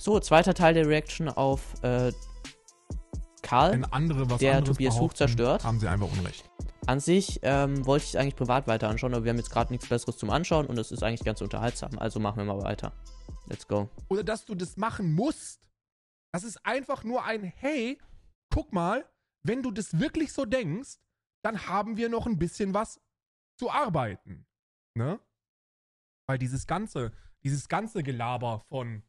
So, zweiter Teil der Reaction auf äh, Karl, Wenn andere was der Tobias Huch zerstört. Haben sie einfach Unrecht. An sich ähm, wollte ich es eigentlich privat weiter anschauen, aber wir haben jetzt gerade nichts Besseres zum Anschauen und es ist eigentlich ganz unterhaltsam. Also machen wir mal weiter. Let's go. Oder dass du das machen musst. Das ist einfach nur ein Hey, guck mal, wenn du das wirklich so denkst, dann haben wir noch ein bisschen was zu arbeiten. Ne? Weil dieses ganze, dieses ganze Gelaber von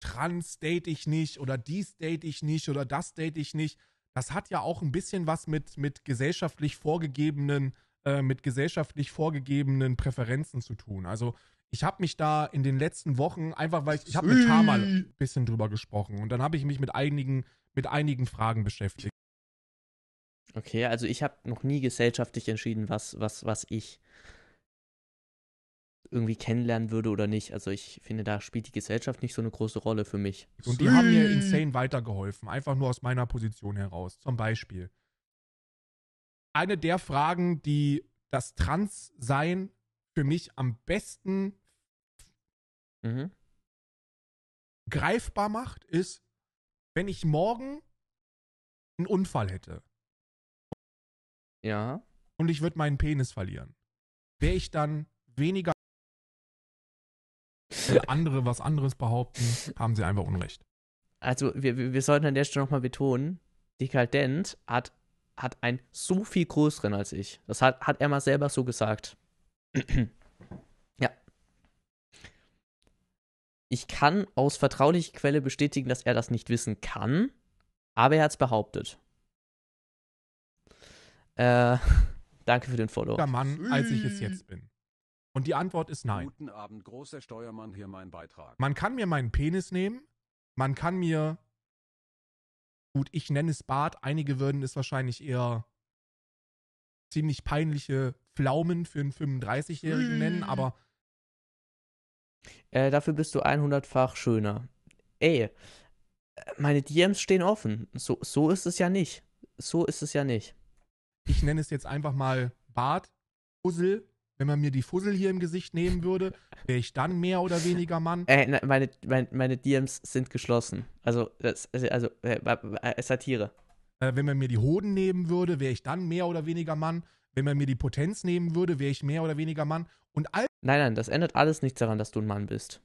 trans date ich nicht oder dies date ich nicht oder das date ich nicht. Das hat ja auch ein bisschen was mit, mit gesellschaftlich vorgegebenen, äh, mit gesellschaftlich vorgegebenen Präferenzen zu tun. Also ich habe mich da in den letzten Wochen einfach, weil ich, ich habe mit Tamal ein bisschen drüber gesprochen und dann habe ich mich mit einigen, mit einigen Fragen beschäftigt. Okay, also ich habe noch nie gesellschaftlich entschieden, was, was, was ich irgendwie kennenlernen würde oder nicht. Also ich finde, da spielt die Gesellschaft nicht so eine große Rolle für mich. Und die haben mir insane weitergeholfen, einfach nur aus meiner Position heraus. Zum Beispiel. Eine der Fragen, die das Transsein für mich am besten mhm. greifbar macht, ist, wenn ich morgen einen Unfall hätte. Ja. Und ich würde meinen Penis verlieren. Wäre ich dann weniger wenn also, andere was anderes behaupten, haben sie einfach Unrecht. Also wir, wir sollten an der Stelle nochmal betonen, Dekadent hat, hat einen so viel größeren als ich. Das hat, hat er mal selber so gesagt. ja. Ich kann aus vertraulicher Quelle bestätigen, dass er das nicht wissen kann, aber er hat es behauptet. Äh, danke für den Follow. Der Mann, als ich es jetzt bin. Und die Antwort ist nein. Guten Abend, großer Steuermann, hier mein Beitrag. Man kann mir meinen Penis nehmen, man kann mir, gut, ich nenne es Bart, einige würden es wahrscheinlich eher ziemlich peinliche Pflaumen für einen 35-Jährigen nennen, aber. Äh, dafür bist du 100-fach schöner. Ey, äh, meine DMs stehen offen. So, so ist es ja nicht. So ist es ja nicht. Ich nenne es jetzt einfach mal Bart, Puzzle wenn man mir die Fussel hier im Gesicht nehmen würde, wäre ich dann mehr oder weniger Mann? Ey, äh, meine, meine, meine DMs sind geschlossen. Also, das, also, also äh, äh, Satire. Äh, wenn man mir die Hoden nehmen würde, wäre ich dann mehr oder weniger Mann. Wenn man mir die Potenz nehmen würde, wäre ich mehr oder weniger Mann. Und all. Nein, nein, das ändert alles nichts daran, dass du ein Mann bist.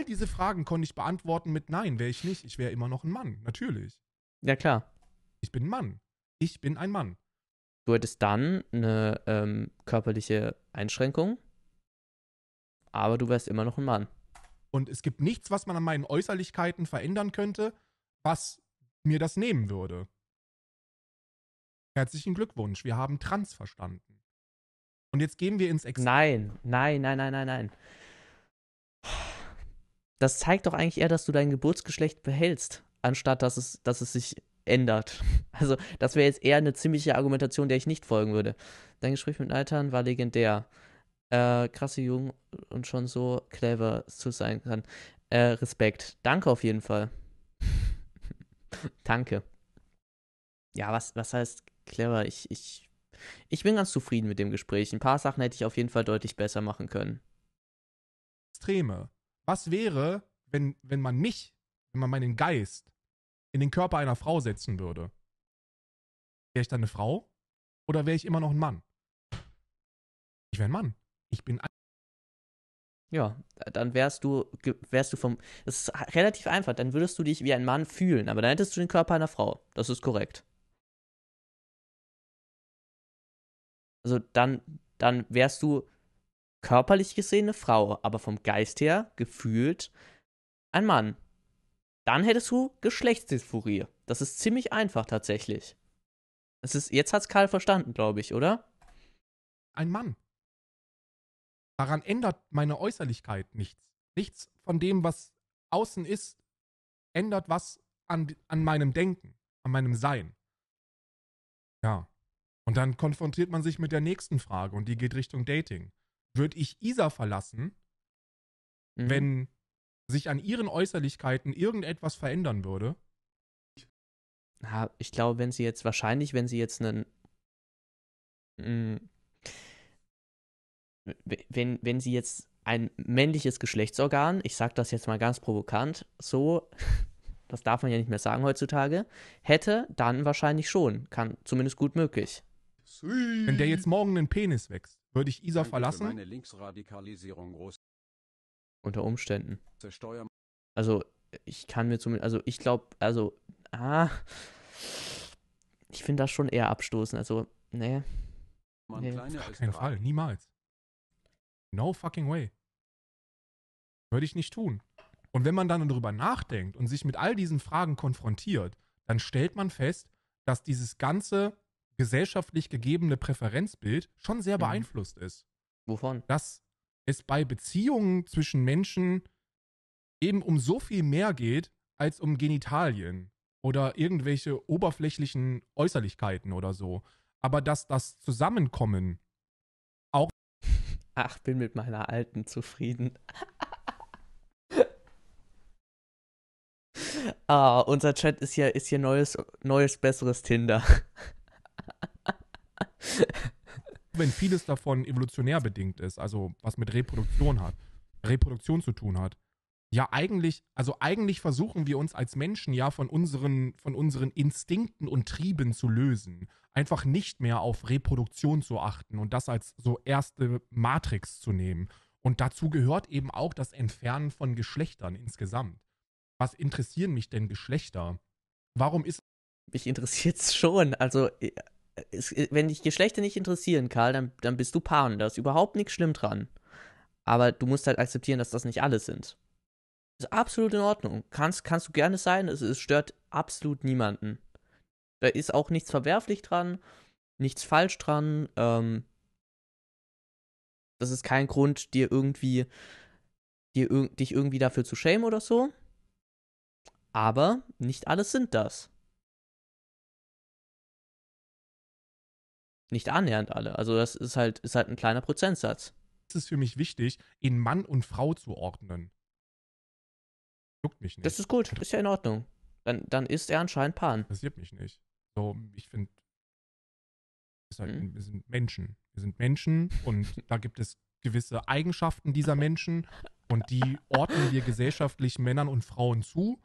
All diese Fragen konnte ich beantworten mit Nein, wäre ich nicht. Ich wäre immer noch ein Mann, natürlich. Ja, klar. Ich bin ein Mann. Ich bin ein Mann. Du hättest dann eine ähm, körperliche Einschränkung, aber du wärst immer noch ein Mann. Und es gibt nichts, was man an meinen Äußerlichkeiten verändern könnte, was mir das nehmen würde. Herzlichen Glückwunsch, wir haben trans verstanden. Und jetzt gehen wir ins Extrem. Nein, nein, nein, nein, nein, nein. Das zeigt doch eigentlich eher, dass du dein Geburtsgeschlecht behältst, anstatt dass es, dass es sich ändert. Also, das wäre jetzt eher eine ziemliche Argumentation, der ich nicht folgen würde. Dein Gespräch mit Nathan war legendär. Äh, krasse Jugend und schon so clever zu sein kann. Äh, Respekt. Danke auf jeden Fall. Danke. Ja, was, was heißt clever? Ich, ich, ich bin ganz zufrieden mit dem Gespräch. Ein paar Sachen hätte ich auf jeden Fall deutlich besser machen können. Extreme. Was wäre, wenn, wenn man mich, wenn man meinen Geist in den Körper einer Frau setzen würde, wäre ich dann eine Frau oder wäre ich immer noch ein Mann? Ich wäre ein Mann. Ich bin ein ja, dann wärst du, wärst du vom. Das ist relativ einfach, dann würdest du dich wie ein Mann fühlen, aber dann hättest du den Körper einer Frau. Das ist korrekt. Also dann, dann wärst du körperlich gesehen eine Frau, aber vom Geist her gefühlt ein Mann dann hättest du Geschlechtsdysphorie. Das ist ziemlich einfach tatsächlich. Es ist, jetzt hat's Karl verstanden, glaube ich, oder? Ein Mann. Daran ändert meine Äußerlichkeit nichts. Nichts von dem, was außen ist, ändert was an, an meinem Denken, an meinem Sein. Ja. Und dann konfrontiert man sich mit der nächsten Frage und die geht Richtung Dating. Würde ich Isa verlassen, mhm. wenn sich an ihren Äußerlichkeiten irgendetwas verändern würde? Na, ich glaube, wenn sie jetzt wahrscheinlich, wenn sie jetzt einen hm, wenn, wenn sie jetzt ein männliches Geschlechtsorgan, ich sag das jetzt mal ganz provokant, so, das darf man ja nicht mehr sagen heutzutage, hätte, dann wahrscheinlich schon. Kann zumindest gut möglich. Wenn der jetzt morgen einen Penis wächst, würde ich Isa verlassen? meine Linksradikalisierung groß. Unter Umständen. Also, ich kann mir zumindest, also ich glaube, also, ah, ich finde das schon eher abstoßen. Also, ne. nee. nee. Auf keinen Fall, niemals. No fucking way. Würde ich nicht tun. Und wenn man dann darüber nachdenkt und sich mit all diesen Fragen konfrontiert, dann stellt man fest, dass dieses ganze gesellschaftlich gegebene Präferenzbild schon sehr mhm. beeinflusst ist. Wovon? Dass es bei Beziehungen zwischen Menschen eben um so viel mehr geht als um Genitalien oder irgendwelche oberflächlichen Äußerlichkeiten oder so. Aber dass das Zusammenkommen auch. Ach, bin mit meiner alten zufrieden. ah, unser Chat ist hier, ist hier neues, neues, besseres Tinder. wenn vieles davon evolutionär bedingt ist, also was mit Reproduktion hat, Reproduktion zu tun hat, ja eigentlich, also eigentlich versuchen wir uns als Menschen ja von unseren, von unseren Instinkten und Trieben zu lösen. Einfach nicht mehr auf Reproduktion zu achten und das als so erste Matrix zu nehmen. Und dazu gehört eben auch das Entfernen von Geschlechtern insgesamt. Was interessieren mich denn Geschlechter? Warum ist mich interessiert's schon. Also äh, es, äh, wenn dich Geschlechter nicht interessieren, Karl, dann, dann bist du Pan. Da ist überhaupt nichts schlimm dran. Aber du musst halt akzeptieren, dass das nicht alle sind. Ist absolut in Ordnung. Kannst, kannst du gerne sein. Es, es stört absolut niemanden. Da ist auch nichts verwerflich dran, nichts falsch dran. Ähm, das ist kein Grund, dir irgendwie, dir dich irgendwie dafür zu schämen oder so. Aber nicht alles sind das. nicht annähernd alle. Also das ist halt, ist halt ein kleiner Prozentsatz. Es ist für mich wichtig, in Mann und Frau zu ordnen. Juckt mich nicht. Das ist gut, ist ja in Ordnung. Dann, dann ist er anscheinend Pan. Passiert mich nicht. So, ich finde, halt, hm. wir sind Menschen. Wir sind Menschen und da gibt es gewisse Eigenschaften dieser Menschen und die ordnen wir gesellschaftlich Männern und Frauen zu.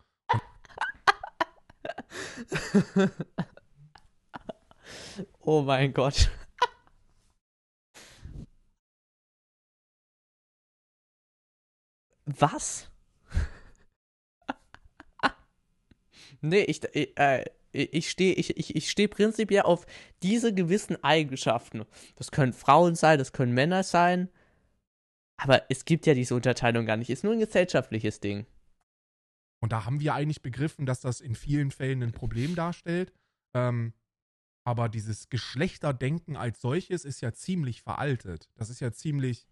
Und Oh mein Gott. Was? nee, ich, äh, ich stehe ich, ich, ich steh prinzipiell auf diese gewissen Eigenschaften. Das können Frauen sein, das können Männer sein. Aber es gibt ja diese Unterteilung gar nicht. Ist nur ein gesellschaftliches Ding. Und da haben wir eigentlich begriffen, dass das in vielen Fällen ein Problem darstellt. Ähm, aber dieses Geschlechterdenken als solches ist ja ziemlich veraltet. Das ist ja ziemlich.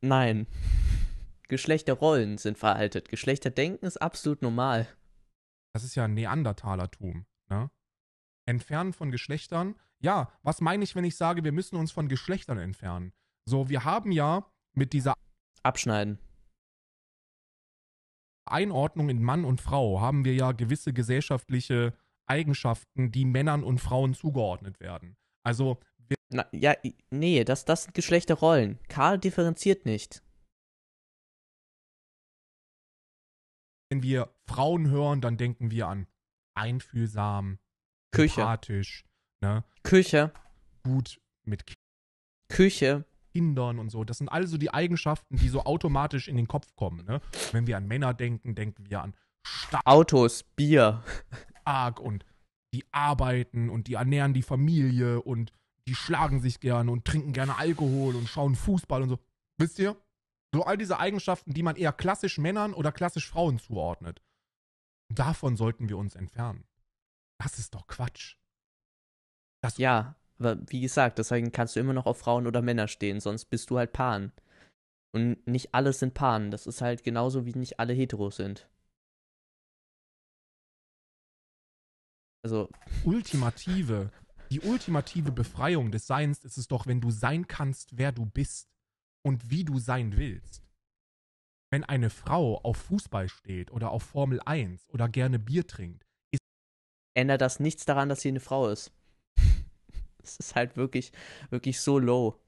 Nein. Geschlechterrollen sind veraltet. Geschlechterdenken ist absolut normal. Das ist ja Neandertalertum, ne? Entfernen von Geschlechtern. Ja, was meine ich, wenn ich sage, wir müssen uns von Geschlechtern entfernen? So, wir haben ja mit dieser. Abschneiden. Einordnung in Mann und Frau haben wir ja gewisse gesellschaftliche Eigenschaften, die Männern und Frauen zugeordnet werden. Also. Na, ja, nee, das, das sind Geschlechterrollen. Karl differenziert nicht. Wenn wir Frauen hören, dann denken wir an einfühlsam, Küche. empathisch, ne? Küche. Gut mit K Küche. Kindern und so. Das sind alles so die Eigenschaften, die so automatisch in den Kopf kommen. Ne? Wenn wir an Männer denken, denken wir an Stahl. Autos, Bier. Tag und die arbeiten und die ernähren die Familie und die schlagen sich gerne und trinken gerne Alkohol und schauen Fußball und so. Wisst ihr? So all diese Eigenschaften, die man eher klassisch Männern oder klassisch Frauen zuordnet. Davon sollten wir uns entfernen. Das ist doch Quatsch. Das ja, wie gesagt, deswegen kannst du immer noch auf Frauen oder Männer stehen, sonst bist du halt Pan. Und nicht alle sind Pan. Das ist halt genauso wie nicht alle Heteros sind. Also. Ultimative. Die ultimative Befreiung des Seins ist es doch, wenn du sein kannst, wer du bist und wie du sein willst. Wenn eine Frau auf Fußball steht oder auf Formel 1 oder gerne Bier trinkt, ändert das nichts daran, dass sie eine Frau ist. Es ist halt wirklich, wirklich so low.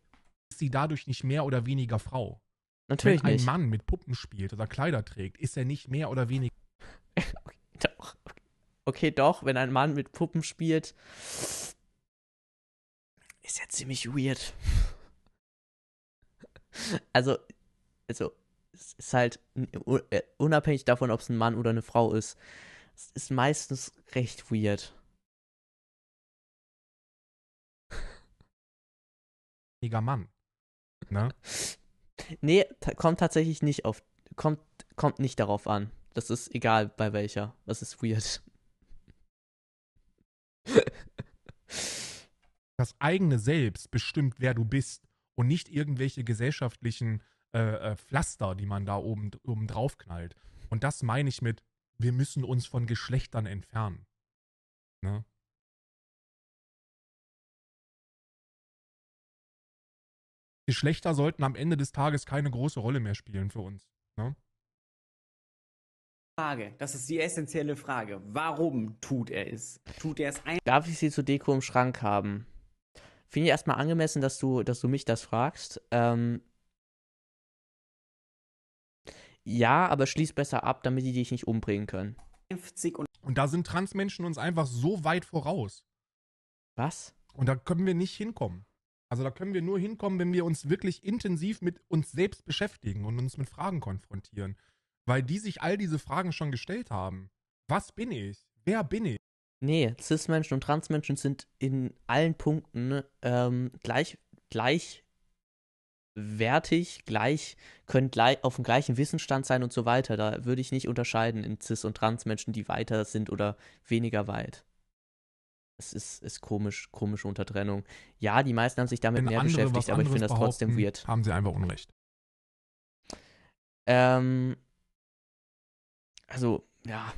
Ist sie dadurch nicht mehr oder weniger Frau? Natürlich Wenn ein nicht. Mann mit Puppen spielt oder Kleider trägt, ist er nicht mehr oder weniger. okay, doch, wenn ein Mann mit Puppen spielt, ist ja ziemlich weird. also, also, es ist halt äh, unabhängig davon, ob es ein Mann oder eine Frau ist, es ist meistens recht weird. Mega Mann. Ne? Nee, kommt tatsächlich nicht auf. Kommt, kommt nicht darauf an. Das ist egal bei welcher. Das ist weird. das eigene Selbst bestimmt, wer du bist und nicht irgendwelche gesellschaftlichen äh, äh, Pflaster, die man da oben, oben drauf knallt. Und das meine ich mit, wir müssen uns von Geschlechtern entfernen. Ne? Geschlechter sollten am Ende des Tages keine große Rolle mehr spielen für uns. Ne? Frage, das ist die essentielle Frage. Warum tut er es? Tut er es ein? Darf ich sie zur Deko im Schrank haben? Finde ich erstmal angemessen, dass du, dass du mich das fragst. Ähm, ja, aber schließ besser ab, damit die dich nicht umbringen können. Und da sind Transmenschen uns einfach so weit voraus. Was? Und da können wir nicht hinkommen. Also da können wir nur hinkommen, wenn wir uns wirklich intensiv mit uns selbst beschäftigen und uns mit Fragen konfrontieren. Weil die sich all diese Fragen schon gestellt haben. Was bin ich? Wer bin ich? Nee, Cis-Menschen und Trans-Menschen sind in allen Punkten ne, ähm, gleich, gleichwertig, gleich, können gleich, auf dem gleichen Wissensstand sein und so weiter. Da würde ich nicht unterscheiden in Cis- und Trans-Menschen, die weiter sind oder weniger weit. Es ist, ist komisch, komische Untertrennung. Ja, die meisten haben sich damit Wenn mehr andere, beschäftigt, aber ich finde das trotzdem weird. Haben sie einfach Unrecht. Ähm, also, ja.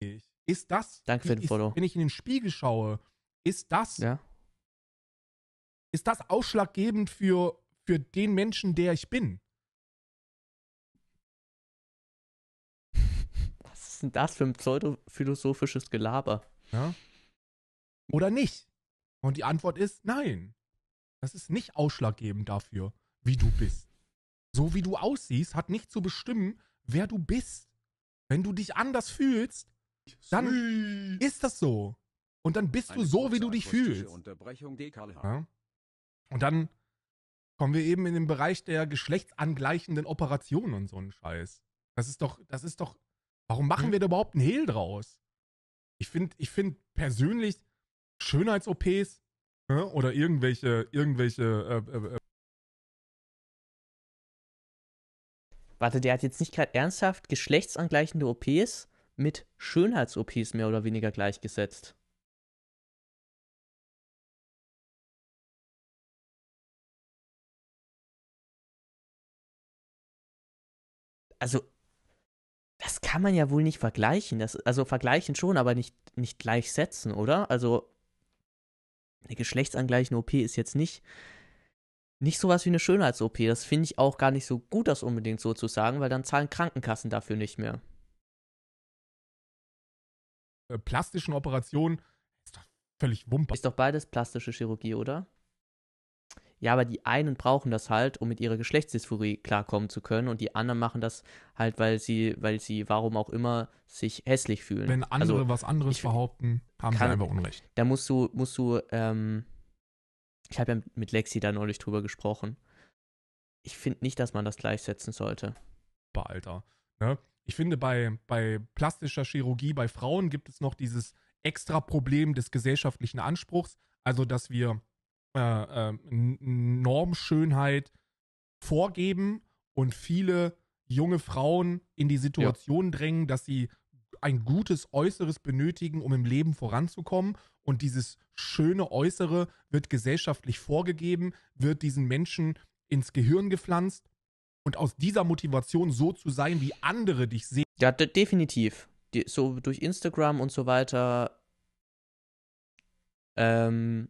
Ich ist das, Danke für den ist, Foto. wenn ich in den Spiegel schaue, ist das, ja. ist das ausschlaggebend für, für den Menschen, der ich bin? Was ist denn das für ein pseudophilosophisches Gelaber? Ja? Oder nicht? Und die Antwort ist nein. Das ist nicht ausschlaggebend dafür, wie du bist. So wie du aussiehst, hat nicht zu bestimmen, wer du bist. Wenn du dich anders fühlst, dann ist das so. Und dann bist du so, wie du dich fühlst. Ja? Und dann kommen wir eben in den Bereich der geschlechtsangleichenden Operationen und so einen Scheiß. Das ist doch, das ist doch, warum machen hm. wir da überhaupt einen Hehl draus? Ich finde, ich finde persönlich Schönheits-OPs ne? oder irgendwelche, irgendwelche äh, äh, äh, Warte, der hat jetzt nicht gerade ernsthaft geschlechtsangleichende OPs? mit Schönheits-OPs mehr oder weniger gleichgesetzt. Also, das kann man ja wohl nicht vergleichen. Das, also vergleichen schon, aber nicht, nicht gleichsetzen, oder? Also, eine geschlechtsangleichende OP ist jetzt nicht, nicht sowas wie eine Schönheits-OP. Das finde ich auch gar nicht so gut, das unbedingt so zu sagen, weil dann zahlen Krankenkassen dafür nicht mehr. Äh, plastischen Operationen, ist doch völlig wumper. Ist doch beides plastische Chirurgie, oder? Ja, aber die einen brauchen das halt, um mit ihrer Geschlechtsdysphorie klarkommen zu können und die anderen machen das halt, weil sie, weil sie, warum auch immer, sich hässlich fühlen. Wenn also andere also, was anderes behaupten, haben kann, sie einfach Unrecht. Da musst du, musst du, ähm, ich habe ja mit Lexi da neulich drüber gesprochen. Ich finde nicht, dass man das gleichsetzen sollte. Alter. Ne? ich finde, bei, bei plastischer Chirurgie bei Frauen gibt es noch dieses extra Problem des gesellschaftlichen Anspruchs, also dass wir äh, äh, Normschönheit vorgeben und viele junge Frauen in die Situation ja. drängen, dass sie ein gutes Äußeres benötigen, um im Leben voranzukommen. Und dieses schöne Äußere wird gesellschaftlich vorgegeben, wird diesen Menschen ins Gehirn gepflanzt und aus dieser Motivation so zu sein, wie andere dich sehen. Ja, definitiv. Die, so durch Instagram und so weiter ähm,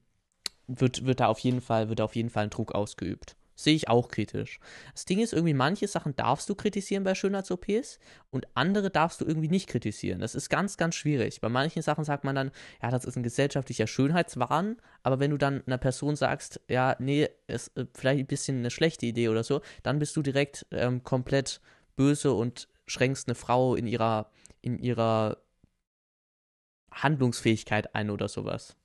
wird, wird da auf jeden Fall, wird auf jeden Fall ein Druck ausgeübt sehe ich auch kritisch. Das Ding ist irgendwie, manche Sachen darfst du kritisieren bei Schönheits-OPs und andere darfst du irgendwie nicht kritisieren. Das ist ganz, ganz schwierig. Bei manchen Sachen sagt man dann, ja, das ist ein gesellschaftlicher Schönheitswahn, aber wenn du dann einer Person sagst, ja, nee, ist äh, vielleicht ein bisschen eine schlechte Idee oder so, dann bist du direkt ähm, komplett böse und schränkst eine Frau in ihrer, in ihrer Handlungsfähigkeit ein oder sowas.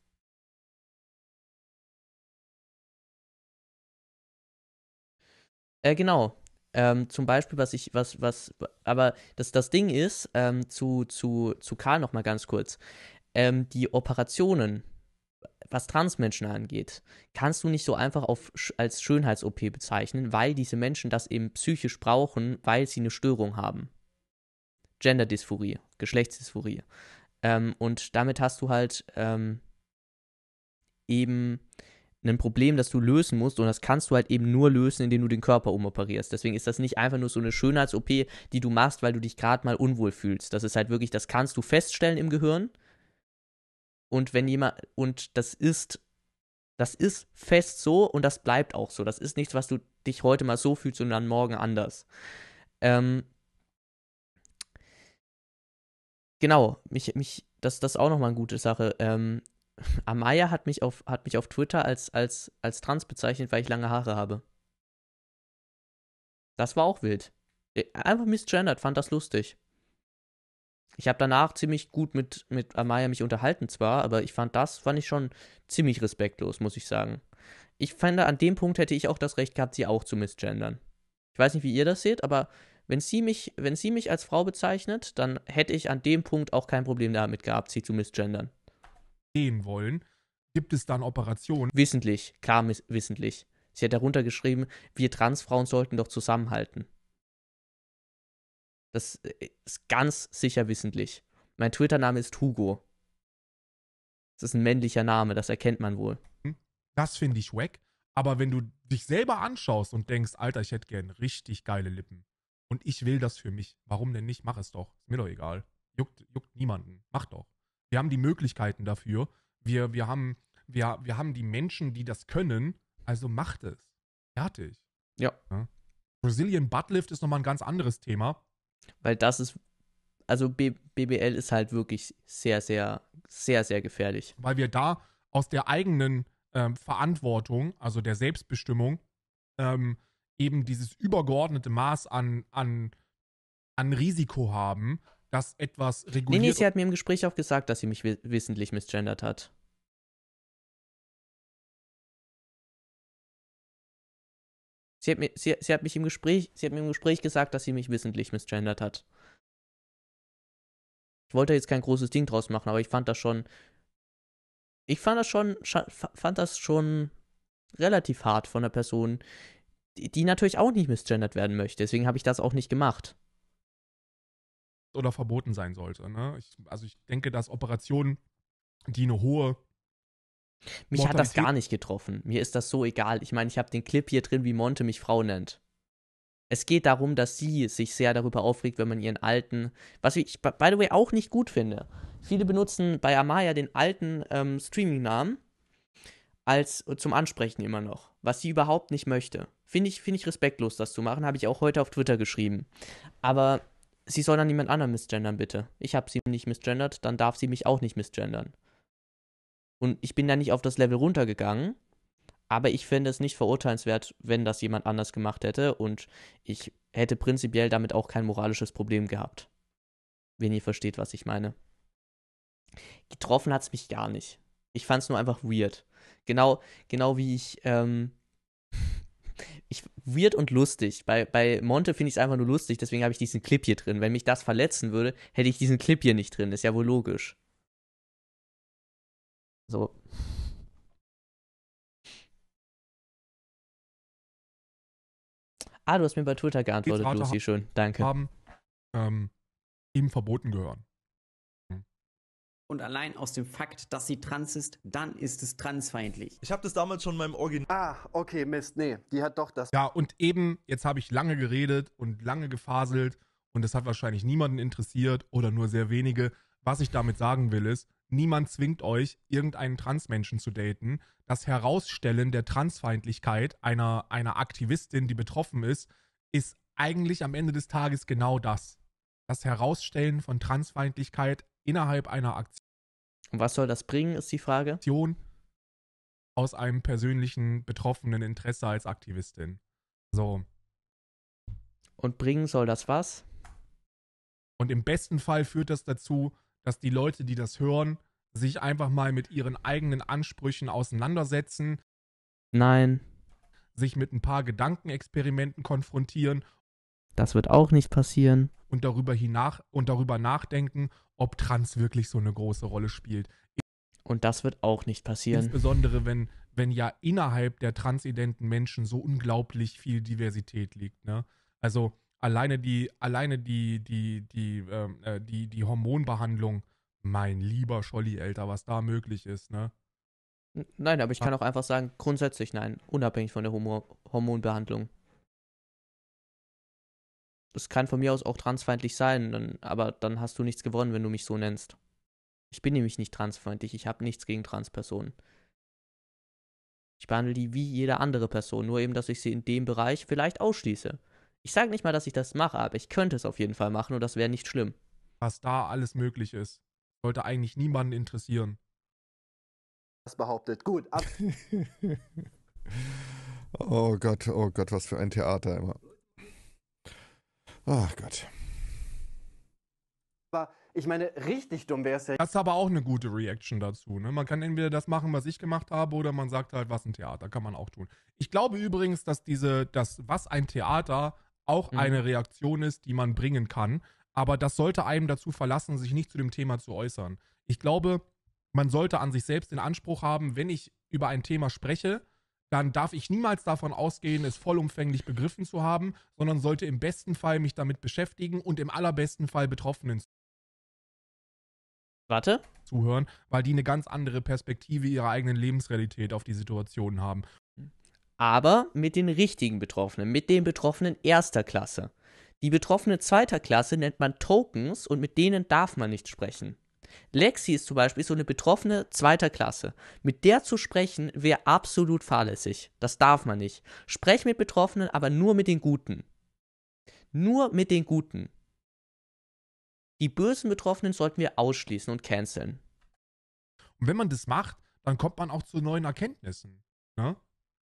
Äh, genau. Ähm, zum Beispiel, was ich, was, was, aber das, das Ding ist, ähm, zu, zu, zu Karl nochmal ganz kurz, ähm, die Operationen, was Transmenschen angeht, kannst du nicht so einfach auf, als Schönheits-OP bezeichnen, weil diese Menschen das eben psychisch brauchen, weil sie eine Störung haben. Genderdysphorie, Geschlechtsdysphorie. Ähm, und damit hast du halt ähm, eben ein Problem, das du lösen musst und das kannst du halt eben nur lösen, indem du den Körper umoperierst. Deswegen ist das nicht einfach nur so eine Schönheits-OP, die du machst, weil du dich gerade mal unwohl fühlst. Das ist halt wirklich, das kannst du feststellen im Gehirn. Und wenn jemand, und das ist, das ist fest so und das bleibt auch so. Das ist nichts, was du dich heute mal so fühlst und dann morgen anders. Ähm, genau, mich, mich, das, das ist auch nochmal eine gute Sache. Ähm, Amaya hat mich auf, hat mich auf Twitter als, als, als trans bezeichnet, weil ich lange Haare habe. Das war auch wild. Äh, einfach misgendert, fand das lustig. Ich habe danach ziemlich gut mit, mit Amaya mich unterhalten zwar, aber ich fand das, fand ich schon ziemlich respektlos, muss ich sagen. Ich finde, an dem Punkt hätte ich auch das Recht gehabt, sie auch zu misgendern. Ich weiß nicht, wie ihr das seht, aber wenn sie mich, wenn sie mich als Frau bezeichnet, dann hätte ich an dem Punkt auch kein Problem damit gehabt, sie zu misgendern sehen wollen, gibt es dann Operationen. Wissentlich, klar wissentlich. Sie hat darunter geschrieben, wir Transfrauen sollten doch zusammenhalten. Das äh, ist ganz sicher wissentlich. Mein Twitter-Name ist Hugo. Das ist ein männlicher Name, das erkennt man wohl. Das finde ich wack. Aber wenn du dich selber anschaust und denkst, Alter, ich hätte gern richtig geile Lippen und ich will das für mich, warum denn nicht? Mach es doch. Ist mir doch egal. Juckt, juckt niemanden. Mach doch. Wir haben die Möglichkeiten dafür. Wir, wir, haben, wir, wir haben die Menschen, die das können. Also macht es. Fertig. Ja. ja. Brazilian Buttlift ist nochmal ein ganz anderes Thema. Weil das ist, also B BBL ist halt wirklich sehr, sehr, sehr, sehr gefährlich. Weil wir da aus der eigenen ähm, Verantwortung, also der Selbstbestimmung, ähm, eben dieses übergeordnete Maß an, an, an Risiko haben, das etwas reguliert. Nee, nee, sie hat mir im Gespräch auch gesagt, dass sie mich wissentlich misgendert hat. Sie hat, mir, sie, sie, hat mich im Gespräch, sie hat mir im Gespräch gesagt, dass sie mich wissentlich misgendert hat. Ich wollte jetzt kein großes Ding draus machen, aber ich fand das schon. Ich fand das schon, fand das schon relativ hart von einer Person, die, die natürlich auch nicht misgendert werden möchte. Deswegen habe ich das auch nicht gemacht oder verboten sein sollte. Ne? Ich, also ich denke, dass Operationen, die eine hohe mich hat das gar nicht getroffen. Mir ist das so egal. Ich meine, ich habe den Clip hier drin, wie Monte mich Frau nennt. Es geht darum, dass sie sich sehr darüber aufregt, wenn man ihren alten, was ich by the way auch nicht gut finde. Viele benutzen bei Amaya den alten ähm, Streaming-Namen als äh, zum Ansprechen immer noch, was sie überhaupt nicht möchte. Finde ich, find ich respektlos, das zu machen, habe ich auch heute auf Twitter geschrieben. Aber sie soll dann niemand anderen misgendern, bitte. Ich habe sie nicht misgendert, dann darf sie mich auch nicht misgendern. Und ich bin da nicht auf das Level runtergegangen, aber ich finde es nicht verurteilenswert, wenn das jemand anders gemacht hätte und ich hätte prinzipiell damit auch kein moralisches Problem gehabt. Wenn ihr versteht, was ich meine. Getroffen hat es mich gar nicht. Ich fand es nur einfach weird. Genau, genau wie ich, ähm, ich, weird und lustig. Bei, bei Monte finde ich es einfach nur lustig, deswegen habe ich diesen Clip hier drin. Wenn mich das verletzen würde, hätte ich diesen Clip hier nicht drin. ist ja wohl logisch. So. Ah, du hast mir bei Twitter geantwortet, Lucy, schön. Danke. Haben ähm, ihm verboten gehören und allein aus dem Fakt, dass sie trans ist, dann ist es transfeindlich. Ich habe das damals schon in meinem Original. Ah, okay, Mist, nee, die hat doch das. Ja, und eben, jetzt habe ich lange geredet und lange gefaselt und das hat wahrscheinlich niemanden interessiert oder nur sehr wenige. Was ich damit sagen will, ist, niemand zwingt euch, irgendeinen Transmenschen zu daten. Das Herausstellen der Transfeindlichkeit einer, einer Aktivistin, die betroffen ist, ist eigentlich am Ende des Tages genau das. Das Herausstellen von Transfeindlichkeit innerhalb einer Aktion. Und was soll das bringen, ist die Frage. Aus einem persönlichen betroffenen Interesse als Aktivistin. So. Und bringen soll das was? Und im besten Fall führt das dazu, dass die Leute, die das hören, sich einfach mal mit ihren eigenen Ansprüchen auseinandersetzen. Nein. Sich mit ein paar Gedankenexperimenten konfrontieren. Das wird auch nicht passieren. Und darüber, hinach, und darüber nachdenken, ob Trans wirklich so eine große Rolle spielt. Und das wird auch nicht passieren. Insbesondere, wenn, wenn ja innerhalb der transidenten Menschen so unglaublich viel Diversität liegt. Ne? Also alleine die, alleine die, die, die, ähm, äh, die, die Hormonbehandlung, mein lieber Scholli, Alter, was da möglich ist, ne? Nein, aber ich ah. kann auch einfach sagen, grundsätzlich nein, unabhängig von der Homo Hormonbehandlung das kann von mir aus auch transfeindlich sein, dann, aber dann hast du nichts gewonnen, wenn du mich so nennst. Ich bin nämlich nicht transfeindlich, ich habe nichts gegen Transpersonen. Ich behandle die wie jede andere Person, nur eben, dass ich sie in dem Bereich vielleicht ausschließe. Ich sage nicht mal, dass ich das mache, aber ich könnte es auf jeden Fall machen und das wäre nicht schlimm. Was da alles möglich ist, sollte eigentlich niemanden interessieren. Das behauptet. Gut, ab. oh Gott, oh Gott, was für ein Theater immer. Ach Gott. Aber ich meine, richtig dumm wäre es ja. Das ist aber auch eine gute Reaction dazu. Ne? Man kann entweder das machen, was ich gemacht habe, oder man sagt halt, was ein Theater. Kann man auch tun. Ich glaube übrigens, dass diese, dass was ein Theater auch mhm. eine Reaktion ist, die man bringen kann. Aber das sollte einem dazu verlassen, sich nicht zu dem Thema zu äußern. Ich glaube, man sollte an sich selbst den Anspruch haben, wenn ich über ein Thema spreche, dann darf ich niemals davon ausgehen, es vollumfänglich begriffen zu haben, sondern sollte im besten Fall mich damit beschäftigen und im allerbesten Fall Betroffenen Warte. zuhören, weil die eine ganz andere Perspektive ihrer eigenen Lebensrealität auf die Situation haben. Aber mit den richtigen Betroffenen, mit den Betroffenen erster Klasse. Die Betroffenen zweiter Klasse nennt man Tokens und mit denen darf man nicht sprechen. Lexi ist zum Beispiel so eine Betroffene zweiter Klasse. Mit der zu sprechen wäre absolut fahrlässig. Das darf man nicht. Sprech mit Betroffenen, aber nur mit den Guten. Nur mit den Guten. Die bösen Betroffenen sollten wir ausschließen und canceln. Und wenn man das macht, dann kommt man auch zu neuen Erkenntnissen. Ne?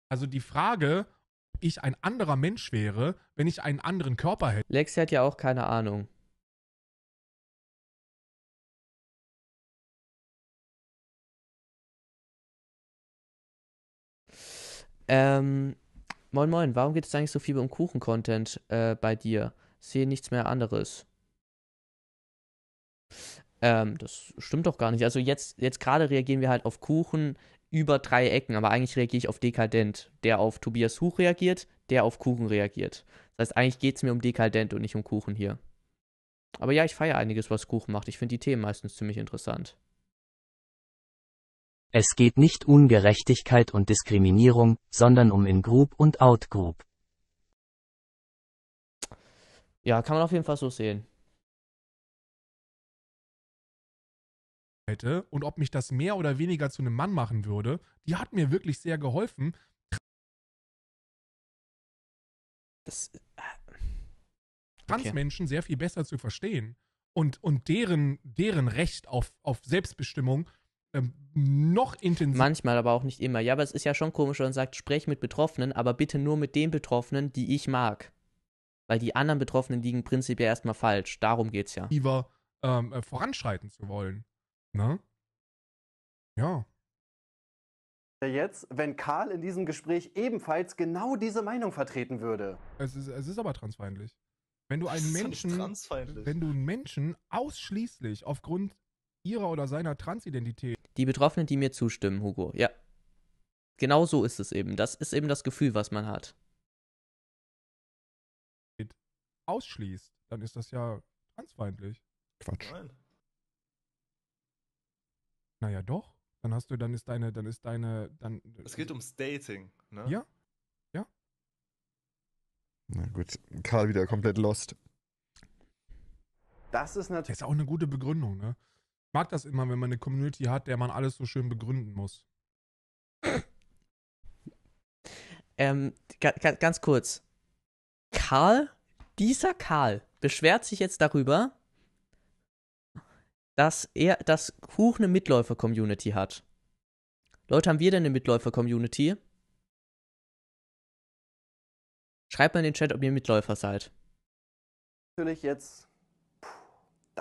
Also die Frage, ob ich ein anderer Mensch wäre, wenn ich einen anderen Körper hätte. Lexi hat ja auch keine Ahnung. Ähm, moin Moin, warum geht es eigentlich so viel um Kuchen-Content äh, bei dir? Ich sehe nichts mehr anderes. Ähm, das stimmt doch gar nicht. Also jetzt, jetzt gerade reagieren wir halt auf Kuchen über drei Ecken, aber eigentlich reagiere ich auf Dekadent, der auf Tobias Huch reagiert, der auf Kuchen reagiert. Das heißt, eigentlich geht es mir um Dekadent und nicht um Kuchen hier. Aber ja, ich feiere einiges, was Kuchen macht. Ich finde die Themen meistens ziemlich interessant. Es geht nicht Ungerechtigkeit und Diskriminierung, sondern um In-Group und Out-Group. Ja, kann man auf jeden Fall so sehen. Und ob mich das mehr oder weniger zu einem Mann machen würde, die hat mir wirklich sehr geholfen. Das, äh, Transmenschen okay. sehr viel besser zu verstehen und, und deren, deren Recht auf, auf Selbstbestimmung ähm, noch intensiver. Manchmal, aber auch nicht immer. Ja, aber es ist ja schon komisch, wenn man sagt, sprech mit Betroffenen, aber bitte nur mit den Betroffenen, die ich mag. Weil die anderen Betroffenen liegen prinzipiell erstmal falsch. Darum geht's ja. Lieber ähm, äh, voranschreiten zu wollen. Ne? Ja. Jetzt, wenn Karl in diesem Gespräch ebenfalls genau diese Meinung vertreten würde. Es ist, es ist aber transfeindlich. Wenn du einen Menschen, wenn du einen Menschen ausschließlich aufgrund ihrer oder seiner Transidentität. Die Betroffenen, die mir zustimmen, Hugo, ja. Genau so ist es eben. Das ist eben das Gefühl, was man hat. Ausschließt, dann ist das ja transfeindlich. Quatsch. Nein. Naja, doch. Dann hast du, dann ist deine, dann ist deine, dann. Äh, es geht ums Dating, ne? Ja. Ja. Na gut, Karl wieder komplett lost. Das ist natürlich. Das ist auch eine gute Begründung, ne? mag das immer, wenn man eine Community hat, der man alles so schön begründen muss. Ähm, ganz kurz. Karl, dieser Karl beschwert sich jetzt darüber, dass er, dass Huch eine Mitläufer-Community hat. Leute, haben wir denn eine Mitläufer-Community? Schreibt mal in den Chat, ob ihr Mitläufer seid. Natürlich jetzt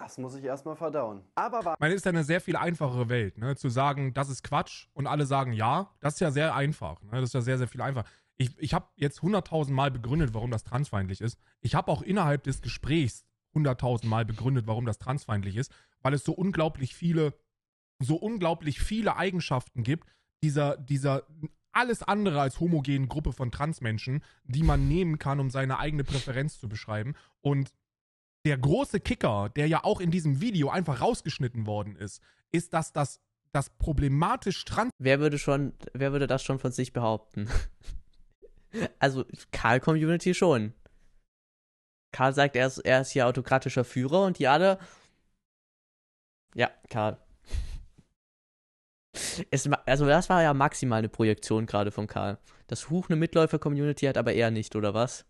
das muss ich erstmal verdauen. Aber war. Man ist ja eine sehr viel einfachere Welt, ne? Zu sagen, das ist Quatsch und alle sagen ja, das ist ja sehr einfach. Ne? Das ist ja sehr, sehr viel einfacher. Ich, ich habe jetzt 100.000 Mal begründet, warum das transfeindlich ist. Ich habe auch innerhalb des Gesprächs 100.000 Mal begründet, warum das transfeindlich ist, weil es so unglaublich viele, so unglaublich viele Eigenschaften gibt, dieser, dieser alles andere als homogenen Gruppe von Transmenschen, die man nehmen kann, um seine eigene Präferenz zu beschreiben. Und der große Kicker, der ja auch in diesem Video einfach rausgeschnitten worden ist, ist, dass das, das problematisch trans. Wer würde schon, wer würde das schon von sich behaupten? also, Karl-Community schon. Karl sagt, er ist, er ist hier autokratischer Führer und die alle. Ja, Karl. Es, also das war ja maximal eine Projektion gerade von Karl. Das Huch eine Mitläufer-Community hat, aber er nicht, oder was?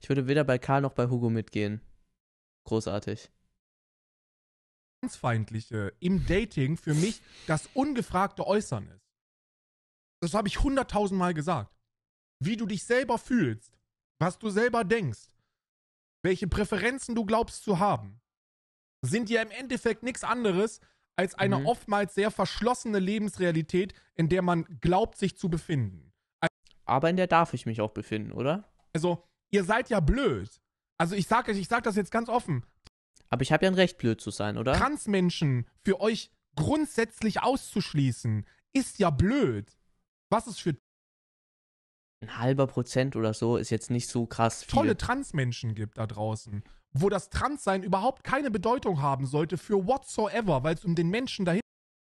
Ich würde weder bei Karl noch bei Hugo mitgehen. Großartig. Feindliche im Dating für mich das ungefragte Äußern ist. Das habe ich hunderttausendmal gesagt. Wie du dich selber fühlst, was du selber denkst, welche Präferenzen du glaubst zu haben, sind ja im Endeffekt nichts anderes als eine mhm. oftmals sehr verschlossene Lebensrealität, in der man glaubt, sich zu befinden. Also, Aber in der darf ich mich auch befinden, oder? Also, ihr seid ja blöd. Also ich sage ich sag das jetzt ganz offen. Aber ich habe ja ein Recht, blöd zu sein, oder? Transmenschen für euch grundsätzlich auszuschließen, ist ja blöd. Was ist für ein halber Prozent oder so ist jetzt nicht so krass viel. Tolle Transmenschen gibt da draußen, wo das Transsein überhaupt keine Bedeutung haben sollte für whatsoever, weil es um den Menschen dahinter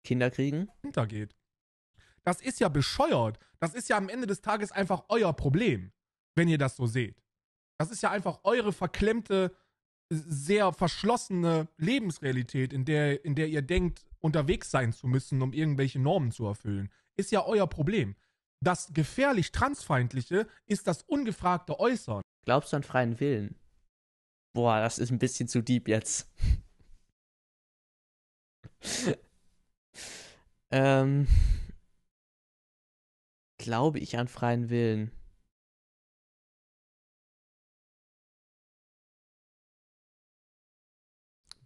Kinder kriegen? geht. Das ist ja bescheuert. Das ist ja am Ende des Tages einfach euer Problem, wenn ihr das so seht. Das ist ja einfach eure verklemmte, sehr verschlossene Lebensrealität, in der, in der ihr denkt, unterwegs sein zu müssen, um irgendwelche Normen zu erfüllen. Ist ja euer Problem. Das gefährlich Transfeindliche ist das ungefragte Äußern. Glaubst du an freien Willen? Boah, das ist ein bisschen zu deep jetzt. ähm, glaube ich an freien Willen?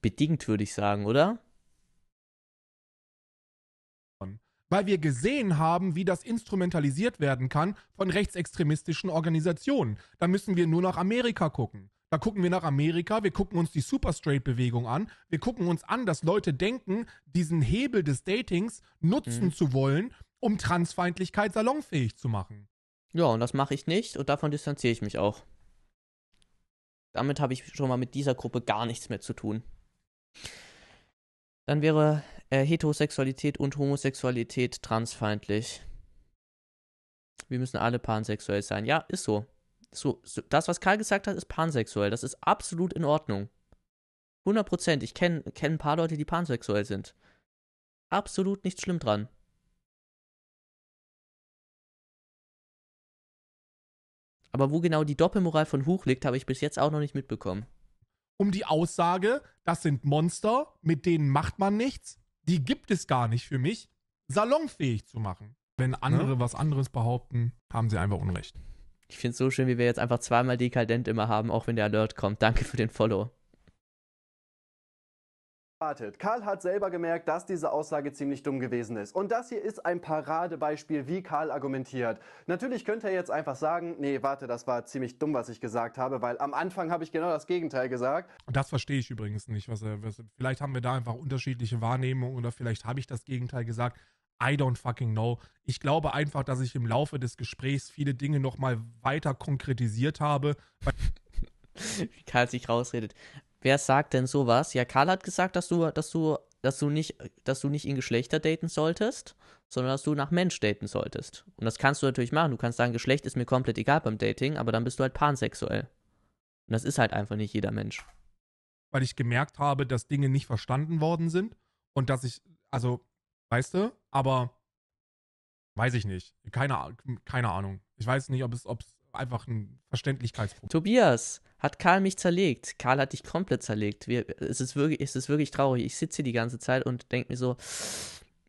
Bedingt, würde ich sagen, oder? Weil wir gesehen haben, wie das instrumentalisiert werden kann von rechtsextremistischen Organisationen. Da müssen wir nur nach Amerika gucken. Da gucken wir nach Amerika, wir gucken uns die Super Straight Bewegung an, wir gucken uns an, dass Leute denken, diesen Hebel des Datings nutzen mhm. zu wollen, um Transfeindlichkeit salonfähig zu machen. Ja, und das mache ich nicht und davon distanziere ich mich auch. Damit habe ich schon mal mit dieser Gruppe gar nichts mehr zu tun. Dann wäre äh, Heterosexualität und Homosexualität transfeindlich. Wir müssen alle pansexuell sein. Ja, ist so. So, so. Das, was Karl gesagt hat, ist pansexuell. Das ist absolut in Ordnung. 100 Prozent. Ich kenne kenn ein paar Leute, die pansexuell sind. Absolut nichts schlimm dran. Aber wo genau die Doppelmoral von Huch liegt, habe ich bis jetzt auch noch nicht mitbekommen um die Aussage, das sind Monster, mit denen macht man nichts, die gibt es gar nicht für mich, salonfähig zu machen. Wenn andere ja. Ne? was anderes behaupten, haben sie einfach Unrecht. Ich finde es so schön, wie wir jetzt einfach zweimal Dekadent immer haben, auch wenn der Alert kommt. Danke für den Follow. Wartet. Karl hat selber gemerkt, dass diese Aussage ziemlich dumm gewesen ist. Und das hier ist ein Paradebeispiel, wie Karl argumentiert. Natürlich könnte er jetzt einfach sagen, nee, warte, das war ziemlich dumm, was ich gesagt habe, weil am Anfang habe ich genau das Gegenteil gesagt. das verstehe ich übrigens nicht. Was, was, vielleicht haben wir da einfach unterschiedliche Wahrnehmungen oder vielleicht habe ich das Gegenteil gesagt. I don't fucking know. Ich glaube einfach, dass ich im Laufe des Gesprächs viele Dinge nochmal weiter konkretisiert habe. Wie Karl sich rausredet. Wer sagt denn sowas? Ja, Karl hat gesagt, dass du, dass du, dass du nicht, dass du nicht in Geschlechter daten solltest, sondern dass du nach Mensch daten solltest. Und das kannst du natürlich machen. Du kannst sagen, Geschlecht ist mir komplett egal beim Dating, aber dann bist du halt pansexuell. Und das ist halt einfach nicht jeder Mensch. Weil ich gemerkt habe, dass Dinge nicht verstanden worden sind und dass ich, also, weißt du, aber weiß ich nicht. Keine, keine Ahnung. Ich weiß nicht, ob es, ob es einfach ein Verständlichkeitsproblem. Tobias, hat Karl mich zerlegt? Karl hat dich komplett zerlegt. Wir, es, ist wirklich, es ist wirklich traurig. Ich sitze hier die ganze Zeit und denke mir so,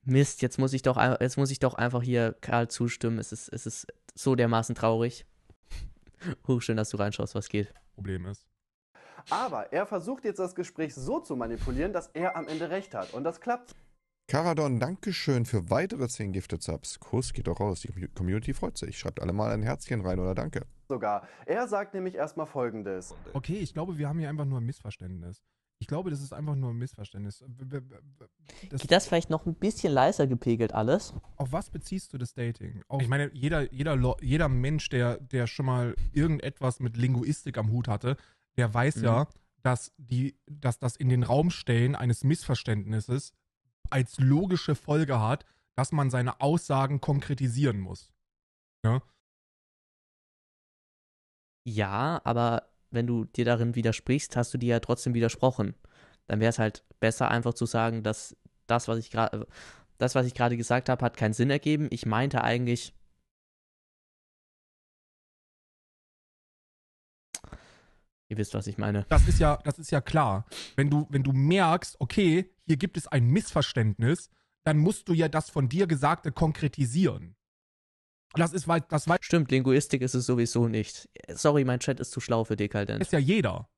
Mist, jetzt muss ich doch, jetzt muss ich doch einfach hier Karl zustimmen. Es ist, es ist so dermaßen traurig. Huch, schön, dass du reinschaust, was geht. Problem ist. Aber er versucht jetzt das Gespräch so zu manipulieren, dass er am Ende recht hat. Und das klappt. Caradon, Dankeschön für weitere 10 Gifted Subs. Kuss geht doch raus. Die Community freut sich. Schreibt alle mal ein Herzchen rein oder danke. Sogar. Er sagt nämlich erstmal folgendes. Okay, ich glaube, wir haben hier einfach nur ein Missverständnis. Ich glaube, das ist einfach nur ein Missverständnis. Das geht das vielleicht noch ein bisschen leiser gepegelt alles? Auf was beziehst du das Dating? Auf ich meine, jeder, jeder, jeder Mensch, der, der schon mal irgendetwas mit Linguistik am Hut hatte, der weiß mhm. ja, dass, die, dass das in den Raum stellen eines Missverständnisses als logische Folge hat, dass man seine Aussagen konkretisieren muss. Ja, ne? ja aber wenn du dir darin widersprichst, hast du dir ja trotzdem widersprochen. Dann wäre es halt besser, einfach zu sagen, dass das, was ich gerade, das, was ich gerade gesagt habe, hat keinen Sinn ergeben. Ich meinte eigentlich Ihr wisst, was ich meine. Das ist ja, das ist ja klar. Wenn du, wenn du merkst, okay, hier gibt es ein Missverständnis, dann musst du ja das von dir Gesagte konkretisieren. Das ist weit, das weit. Stimmt, Linguistik ist es sowieso nicht. Sorry, mein Chat ist zu schlau für Dekadent. Ist ja jeder.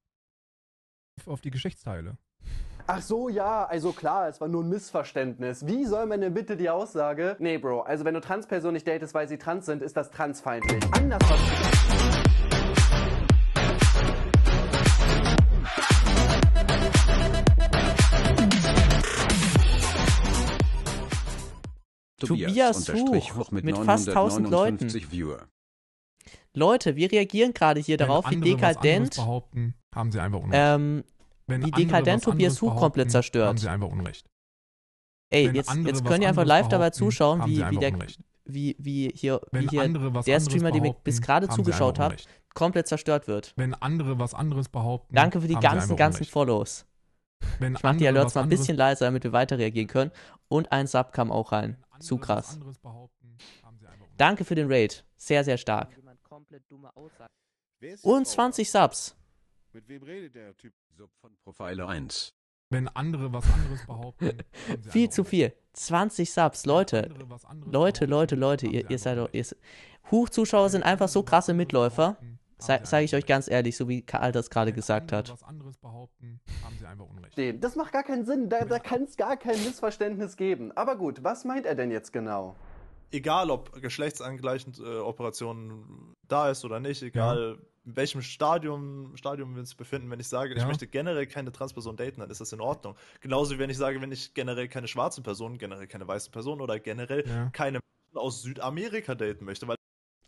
Auf die Geschichtsteile. Ach so, ja, also klar, es war nur ein Missverständnis. Wie soll man denn bitte die Aussage, nee, Bro, also wenn du Transpersonen nicht datest, weil sie trans sind, ist das transfeindlich. Anders Als Tobias, Huch mit, mit fast 1000 Leuten. Viewer. Leute, wir reagieren gerade hier Wenn darauf, wie dekadent. Behaupten, haben sie einfach Unrecht. Ähm, Wenn wie dekadent Tobias Huch komplett zerstört. Haben sie einfach Unrecht. Ey, Wenn jetzt, jetzt können ihr einfach live dabei zuschauen, wie, wie, der, wie, wie hier, wie hier der Streamer, den ich bis gerade zugeschaut habe, komplett zerstört wird. Wenn andere was anderes behaupten. Danke für die ganzen, ganzen Follows. Wenn ich mache die Alerts mal ein bisschen leiser, damit wir weiter reagieren können. Und ein Sub kam auch rein zu krass. Danke für den Raid. Sehr, sehr stark. Und 20 Subs. Mit wem redet der Typ? Sub von Profiler 1. Wenn andere was anderes behaupten. viel zu viel. 20 Subs, Leute. Leute, Leute, Leute, ihr, ihr seid doch. Ihr, sind einfach so krasse Mitläufer. Hm. Sage ich euch ganz ehrlich, so wie Karl das gerade gesagt hat. was anderes behaupten, haben sie einfach Unrecht. Das macht gar keinen Sinn, da, da kann es gar kein Missverständnis geben. Aber gut, was meint er denn jetzt genau? Egal, ob geschlechtsangleichend äh, Operationen da ist oder nicht, egal ja. in welchem Stadium, Stadium wir uns befinden, wenn ich sage, ja. ich möchte generell keine Transperson daten, dann ist das in Ordnung. Genauso wie wenn ich sage, wenn ich generell keine schwarze Person, generell keine weiße Person oder generell ja. keine aus Südamerika daten möchte, weil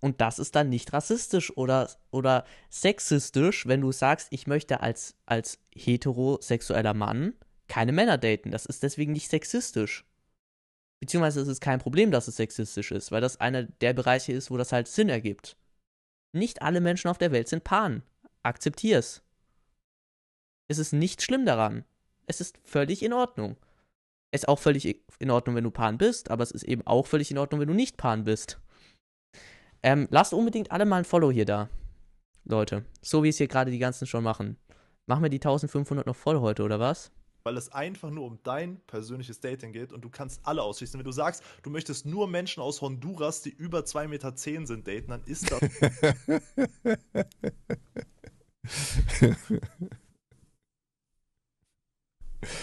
und das ist dann nicht rassistisch oder, oder sexistisch, wenn du sagst, ich möchte als, als heterosexueller Mann keine Männer daten. Das ist deswegen nicht sexistisch. Beziehungsweise ist es kein Problem, dass es sexistisch ist, weil das einer der Bereiche ist, wo das halt Sinn ergibt. Nicht alle Menschen auf der Welt sind Pan. Akzeptier's. Es ist nicht schlimm daran. Es ist völlig in Ordnung. Es ist auch völlig in Ordnung, wenn du Pan bist, aber es ist eben auch völlig in Ordnung, wenn du nicht Pan bist. Ähm, lasst unbedingt alle mal ein Follow hier da. Leute. So wie es hier gerade die ganzen schon machen. Machen wir die 1500 noch voll heute, oder was? Weil es einfach nur um dein persönliches Dating geht und du kannst alle ausschließen. Wenn du sagst, du möchtest nur Menschen aus Honduras, die über 2,10 Meter zehn sind, daten, dann ist das.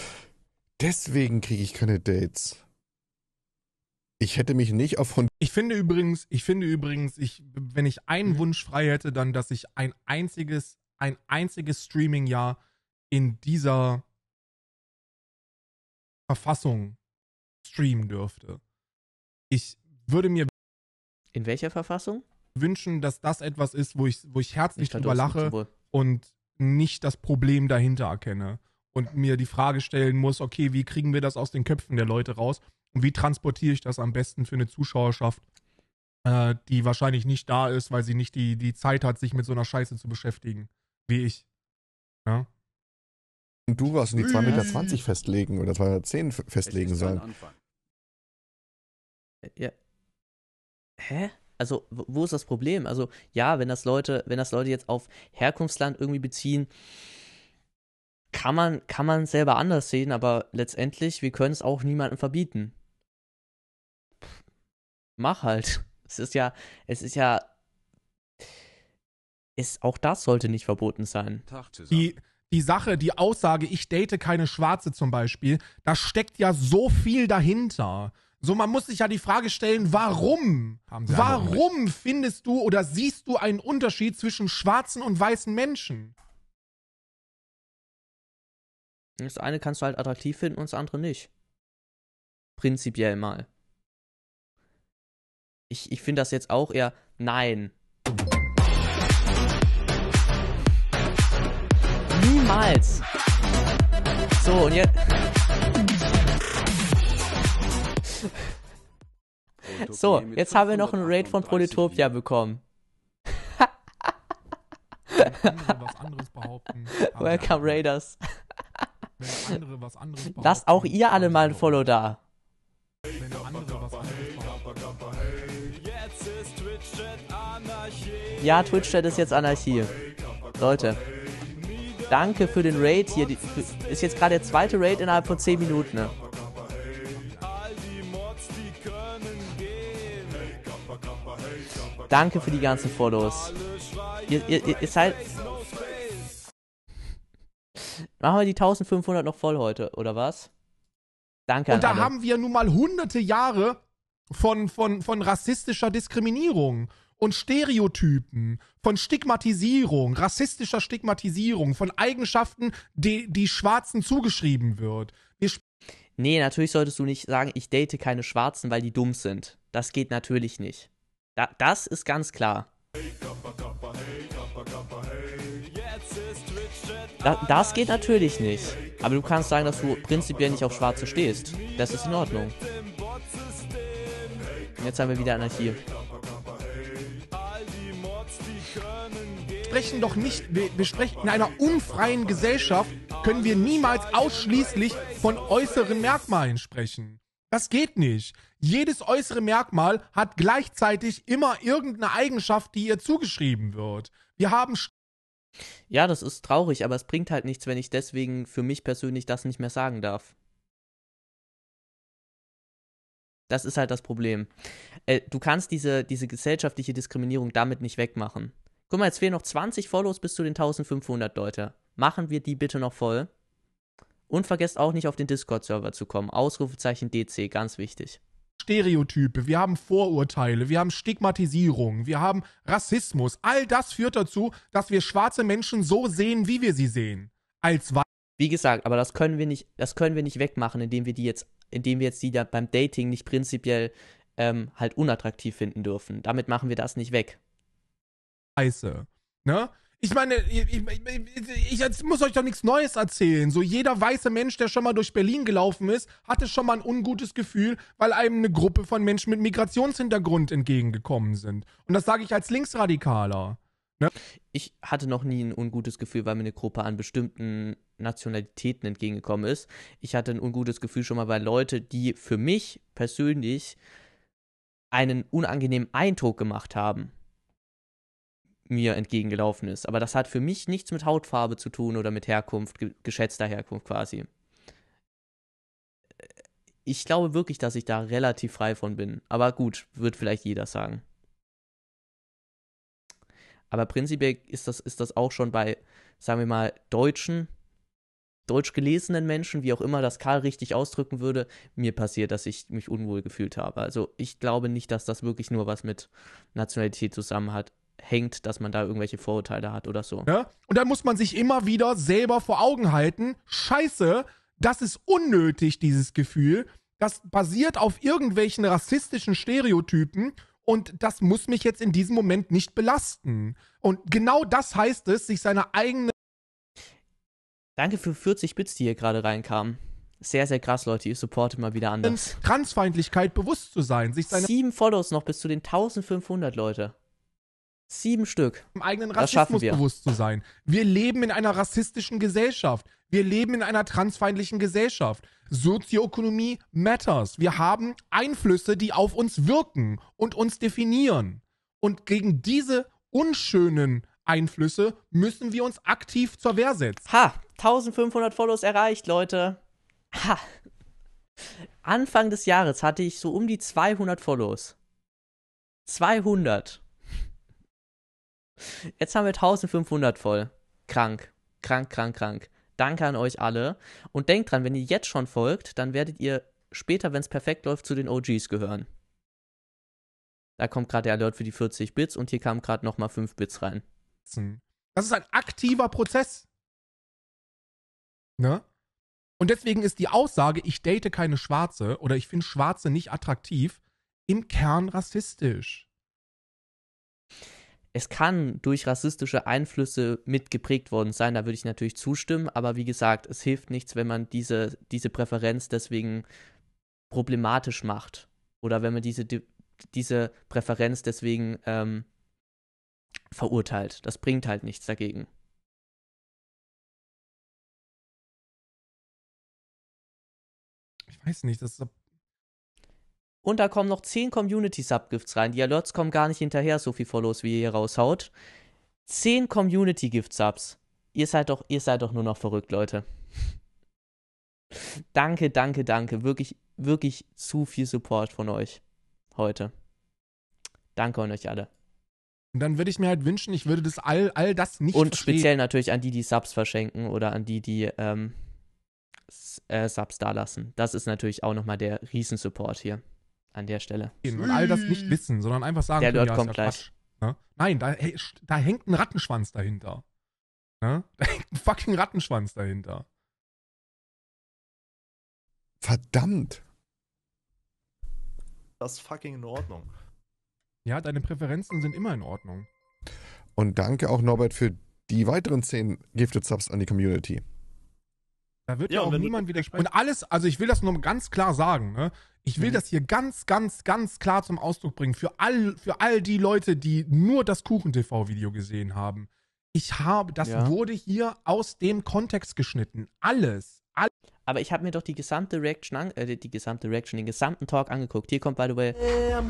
Deswegen kriege ich keine Dates. Ich hätte mich nicht auf Hund. Ich finde übrigens, ich finde übrigens, ich, wenn ich einen mhm. Wunsch frei hätte, dann, dass ich ein einziges, ein einziges Streaming-Jahr in dieser Verfassung streamen dürfte. Ich würde mir. In welcher Verfassung? Wünschen, dass das etwas ist, wo ich, wo ich herzlich ich drüber lache und nicht das Problem dahinter erkenne und mir die Frage stellen muss, okay, wie kriegen wir das aus den Köpfen der Leute raus? Und wie transportiere ich das am besten für eine Zuschauerschaft, äh, die wahrscheinlich nicht da ist, weil sie nicht die, die Zeit hat, sich mit so einer Scheiße zu beschäftigen, wie ich. Ja. Und du warst die 2,20 Meter hm. festlegen oder 2,10 Meter festlegen sollen. Ja. Hä? Also, wo ist das Problem? Also, ja, wenn das Leute, wenn das Leute jetzt auf Herkunftsland irgendwie beziehen, kann man, kann man selber anders sehen, aber letztendlich, wir können es auch niemandem verbieten mach halt. Es ist ja, es ist ja, ist, auch das sollte nicht verboten sein. Die, die Sache, die Aussage, ich date keine Schwarze zum Beispiel, da steckt ja so viel dahinter. So, man muss sich ja die Frage stellen, warum? Warum findest du oder siehst du einen Unterschied zwischen schwarzen und weißen Menschen? Das eine kannst du halt attraktiv finden und das andere nicht. Prinzipiell mal ich, ich finde das jetzt auch eher nein. Niemals. So, und jetzt. Oh, so, jetzt haben wir noch einen Raid von Polytopia bekommen. Welcome Raiders. Lasst auch ihr alle mal ein Follow da. Wenn Ja, Twitch-Chat ist jetzt Anarchie. Leute. Danke für den Raid hier. Die, für, ist jetzt gerade der zweite Raid innerhalb von 10 Minuten. Ne? Danke für die ganzen Follows. Ihr, ihr, ihr seid. Machen wir die 1500 noch voll heute, oder was? Danke. Und da alle. haben wir nun mal hunderte Jahre von, von, von rassistischer Diskriminierung und Stereotypen, von Stigmatisierung, rassistischer Stigmatisierung, von Eigenschaften, die, die Schwarzen zugeschrieben wird. Wir nee, natürlich solltest du nicht sagen, ich date keine Schwarzen, weil die dumm sind. Das geht natürlich nicht. Da, das ist ganz klar. Da, das geht natürlich nicht. Aber du kannst sagen, dass du prinzipiell nicht auf Schwarze stehst. Das ist in Ordnung. Jetzt haben wir wieder Anarchie. sprechen doch nicht, wir, wir sprechen in einer unfreien Gesellschaft können wir niemals ausschließlich von äußeren Merkmalen sprechen. Das geht nicht. Jedes äußere Merkmal hat gleichzeitig immer irgendeine Eigenschaft, die ihr zugeschrieben wird. Wir haben ja, das ist traurig, aber es bringt halt nichts, wenn ich deswegen für mich persönlich das nicht mehr sagen darf. Das ist halt das Problem. Äh, du kannst diese, diese gesellschaftliche Diskriminierung damit nicht wegmachen. Guck mal, jetzt fehlen noch 20 Follows bis zu den 1500, Leute. Machen wir die bitte noch voll. Und vergesst auch nicht auf den Discord-Server zu kommen. Ausrufezeichen DC, ganz wichtig. Stereotype, wir haben Vorurteile, wir haben Stigmatisierung, wir haben Rassismus. All das führt dazu, dass wir schwarze Menschen so sehen, wie wir sie sehen. Als wie gesagt, aber das können wir nicht, das können wir nicht wegmachen, indem wir die jetzt, indem wir jetzt die da beim Dating nicht prinzipiell ähm, halt unattraktiv finden dürfen. Damit machen wir das nicht weg scheiße. Ne? Ich meine, ich, ich, ich, muss euch doch nichts Neues erzählen. So jeder weiße Mensch, der schon mal durch Berlin gelaufen ist, hatte schon mal ein ungutes Gefühl, weil einem eine Gruppe von Menschen mit Migrationshintergrund entgegengekommen sind. Und das sage ich als Linksradikaler. Ne? Ich hatte noch nie ein ungutes Gefühl, weil mir eine Gruppe an bestimmten Nationalitäten entgegengekommen ist. Ich hatte ein ungutes Gefühl schon mal bei Leute, die für mich persönlich einen unangenehmen Eindruck gemacht haben mir entgegengelaufen ist. Aber das hat für mich nichts mit Hautfarbe zu tun oder mit Herkunft, ge geschätzter Herkunft quasi. Ich glaube wirklich, dass ich da relativ frei von bin. Aber gut, wird vielleicht jeder sagen. Aber prinzipiell ist das, ist das auch schon bei, sagen wir mal, Deutschen, deutsch gelesenen Menschen, wie auch immer das Karl richtig ausdrücken würde, mir passiert, dass ich mich unwohl gefühlt habe. Also ich glaube nicht, dass das wirklich nur was mit Nationalität zusammen hat, hängt, dass man da irgendwelche Vorurteile hat oder so. Ja? Und dann muss man sich immer wieder selber vor Augen halten, scheiße, das ist unnötig, dieses Gefühl. Das basiert auf irgendwelchen rassistischen Stereotypen und das muss mich jetzt in diesem Moment nicht belasten. Und genau das heißt es, sich seine eigene. Danke für 40 Bits, die hier gerade reinkamen. Sehr, sehr krass, Leute. Ihr supportet mal wieder anders. Transfeindlichkeit bewusst zu sein. Sich seine Sieben Follows noch bis zu den 1500, Leute. Sieben Stück. Im eigenen Rassismus bewusst zu sein. Wir leben in einer rassistischen Gesellschaft. Wir leben in einer transfeindlichen Gesellschaft. Sozioökonomie matters. Wir haben Einflüsse, die auf uns wirken und uns definieren. Und gegen diese unschönen Einflüsse müssen wir uns aktiv zur Wehr setzen. Ha, 1500 Follows erreicht, Leute. Ha. Anfang des Jahres hatte ich so um die 200 Follows. 200. Jetzt haben wir 1500 voll. Krank. Krank, krank, krank. Danke an euch alle. Und denkt dran, wenn ihr jetzt schon folgt, dann werdet ihr später, wenn es perfekt läuft, zu den OGs gehören. Da kommt gerade der Alert für die 40 Bits und hier kamen gerade nochmal 5 Bits rein. Hm. Das ist ein aktiver Prozess. Ne? Und deswegen ist die Aussage, ich date keine Schwarze oder ich finde Schwarze nicht attraktiv, im Kern rassistisch es kann durch rassistische Einflüsse mitgeprägt worden sein, da würde ich natürlich zustimmen, aber wie gesagt, es hilft nichts, wenn man diese, diese Präferenz deswegen problematisch macht oder wenn man diese, diese Präferenz deswegen ähm, verurteilt. Das bringt halt nichts dagegen. Ich weiß nicht, das ist und da kommen noch 10 Community-Subgifts rein. Die Alerts kommen gar nicht hinterher, so viel Follows, wie ihr hier raushaut. 10 Community-Gift-Subs. Ihr seid doch, ihr seid doch nur noch verrückt, Leute. danke, danke, danke. Wirklich, wirklich zu viel Support von euch heute. Danke an euch alle. Und dann würde ich mir halt wünschen, ich würde das all, all das nicht Und verstehen. speziell natürlich an die, die Subs verschenken oder an die, die ähm, äh, Subs dalassen. Das ist natürlich auch nochmal der Riesensupport hier an der Stelle. Und all das nicht wissen, sondern einfach sagen, der Lord ja, kommt ja gleich. Ne? Nein, da, da, hängt ein Rattenschwanz dahinter. Ne? Da hängt ein fucking Rattenschwanz dahinter. Verdammt. Das ist fucking in Ordnung. Ja, deine Präferenzen sind immer in Ordnung. Und danke auch Norbert für die weiteren 10 Gifted Subs an die Community. Da wird ja, ja auch niemand widersprechen. Und alles, also ich will das nur ganz klar sagen, ne? Ich will mhm. das hier ganz, ganz, ganz klar zum Ausdruck bringen. Für all, für all die Leute, die nur das Kuchen-TV-Video gesehen haben. Ich habe, das ja. wurde hier aus dem Kontext geschnitten. Alles. alles. Aber ich habe mir doch die gesamte Reaction, an, äh, die gesamte Reaction, den gesamten Talk angeguckt. Hier kommt, by the way,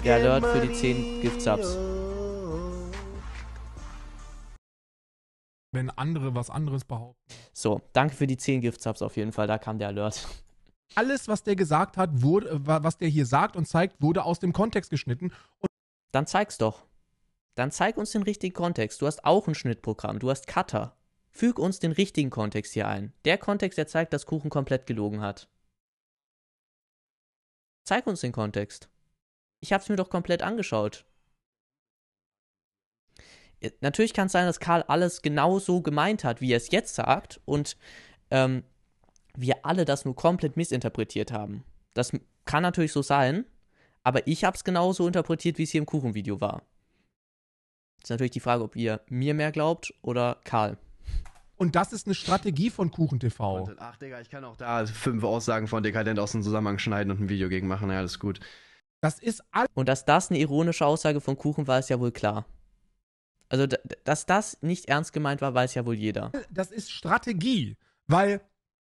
der Alert für die 10 Gift-Subs. wenn andere was anderes behaupten. So, danke für die 10 Gift-Subs auf jeden Fall, da kam der Alert. Alles, was der gesagt hat, wurde, was der hier sagt und zeigt, wurde aus dem Kontext geschnitten. Und Dann zeig's doch. Dann zeig uns den richtigen Kontext. Du hast auch ein Schnittprogramm, du hast Cutter. Füg uns den richtigen Kontext hier ein. Der Kontext, der zeigt, dass Kuchen komplett gelogen hat. Zeig uns den Kontext. Ich hab's mir doch komplett angeschaut. Äh, natürlich kann es sein, dass Karl alles genau so gemeint hat, wie er es jetzt sagt und ähm, wir alle das nur komplett missinterpretiert haben. Das kann natürlich so sein, aber ich habe es genauso interpretiert, wie es hier im Kuchenvideo war. Ist natürlich die Frage, ob ihr mir mehr glaubt oder Karl. Und das ist eine Strategie von KuchenTV. Ach, Digga, ich kann auch da fünf Aussagen von Dekadent aus dem Zusammenhang schneiden und ein Video gegen machen. Ja, alles gut. Das ist alles. Und dass das eine ironische Aussage von Kuchen war, ist ja wohl klar. Also, dass das nicht ernst gemeint war, weiß ja wohl jeder. Das ist Strategie, weil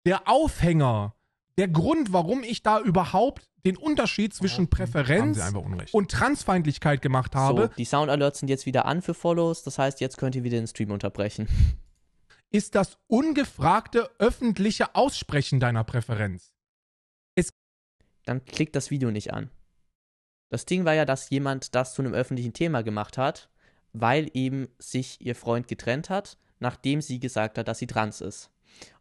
der Aufhänger, der Grund, warum ich da überhaupt den Unterschied zwischen hm, Präferenz und Transfeindlichkeit gemacht habe. So, die Soundalerts sind jetzt wieder an für Follows, das heißt, jetzt könnt ihr wieder den Stream unterbrechen. Ist das ungefragte öffentliche Aussprechen deiner Präferenz. Es Dann klickt das Video nicht an. Das Ding war ja, dass jemand das zu einem öffentlichen Thema gemacht hat weil eben sich ihr Freund getrennt hat, nachdem sie gesagt hat, dass sie trans ist.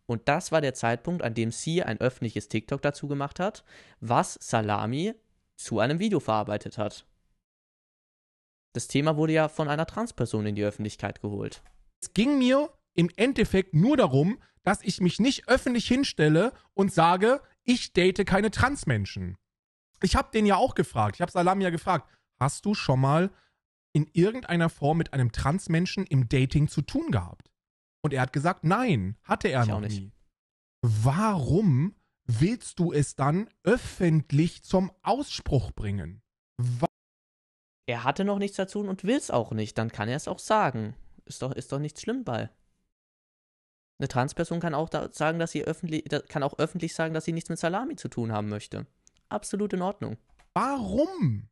Und das war der Zeitpunkt, an dem sie ein öffentliches TikTok dazu gemacht hat, was Salami zu einem Video verarbeitet hat. Das Thema wurde ja von einer Transperson in die Öffentlichkeit geholt. Es ging mir im Endeffekt nur darum, dass ich mich nicht öffentlich hinstelle und sage, ich date keine Transmenschen. Ich habe den ja auch gefragt, ich habe Salami ja gefragt, hast du schon mal in irgendeiner Form mit einem Transmenschen im Dating zu tun gehabt? Und er hat gesagt, nein, hatte er ich noch nie. Warum willst du es dann öffentlich zum Ausspruch bringen? Wa er hatte noch nichts dazu und will es auch nicht, dann kann er es auch sagen. Ist doch, ist doch nichts schlimm bei. Eine Transperson kann auch da sagen, dass sie öffentlich, kann auch öffentlich sagen, dass sie nichts mit Salami zu tun haben möchte. Absolut in Ordnung. Warum?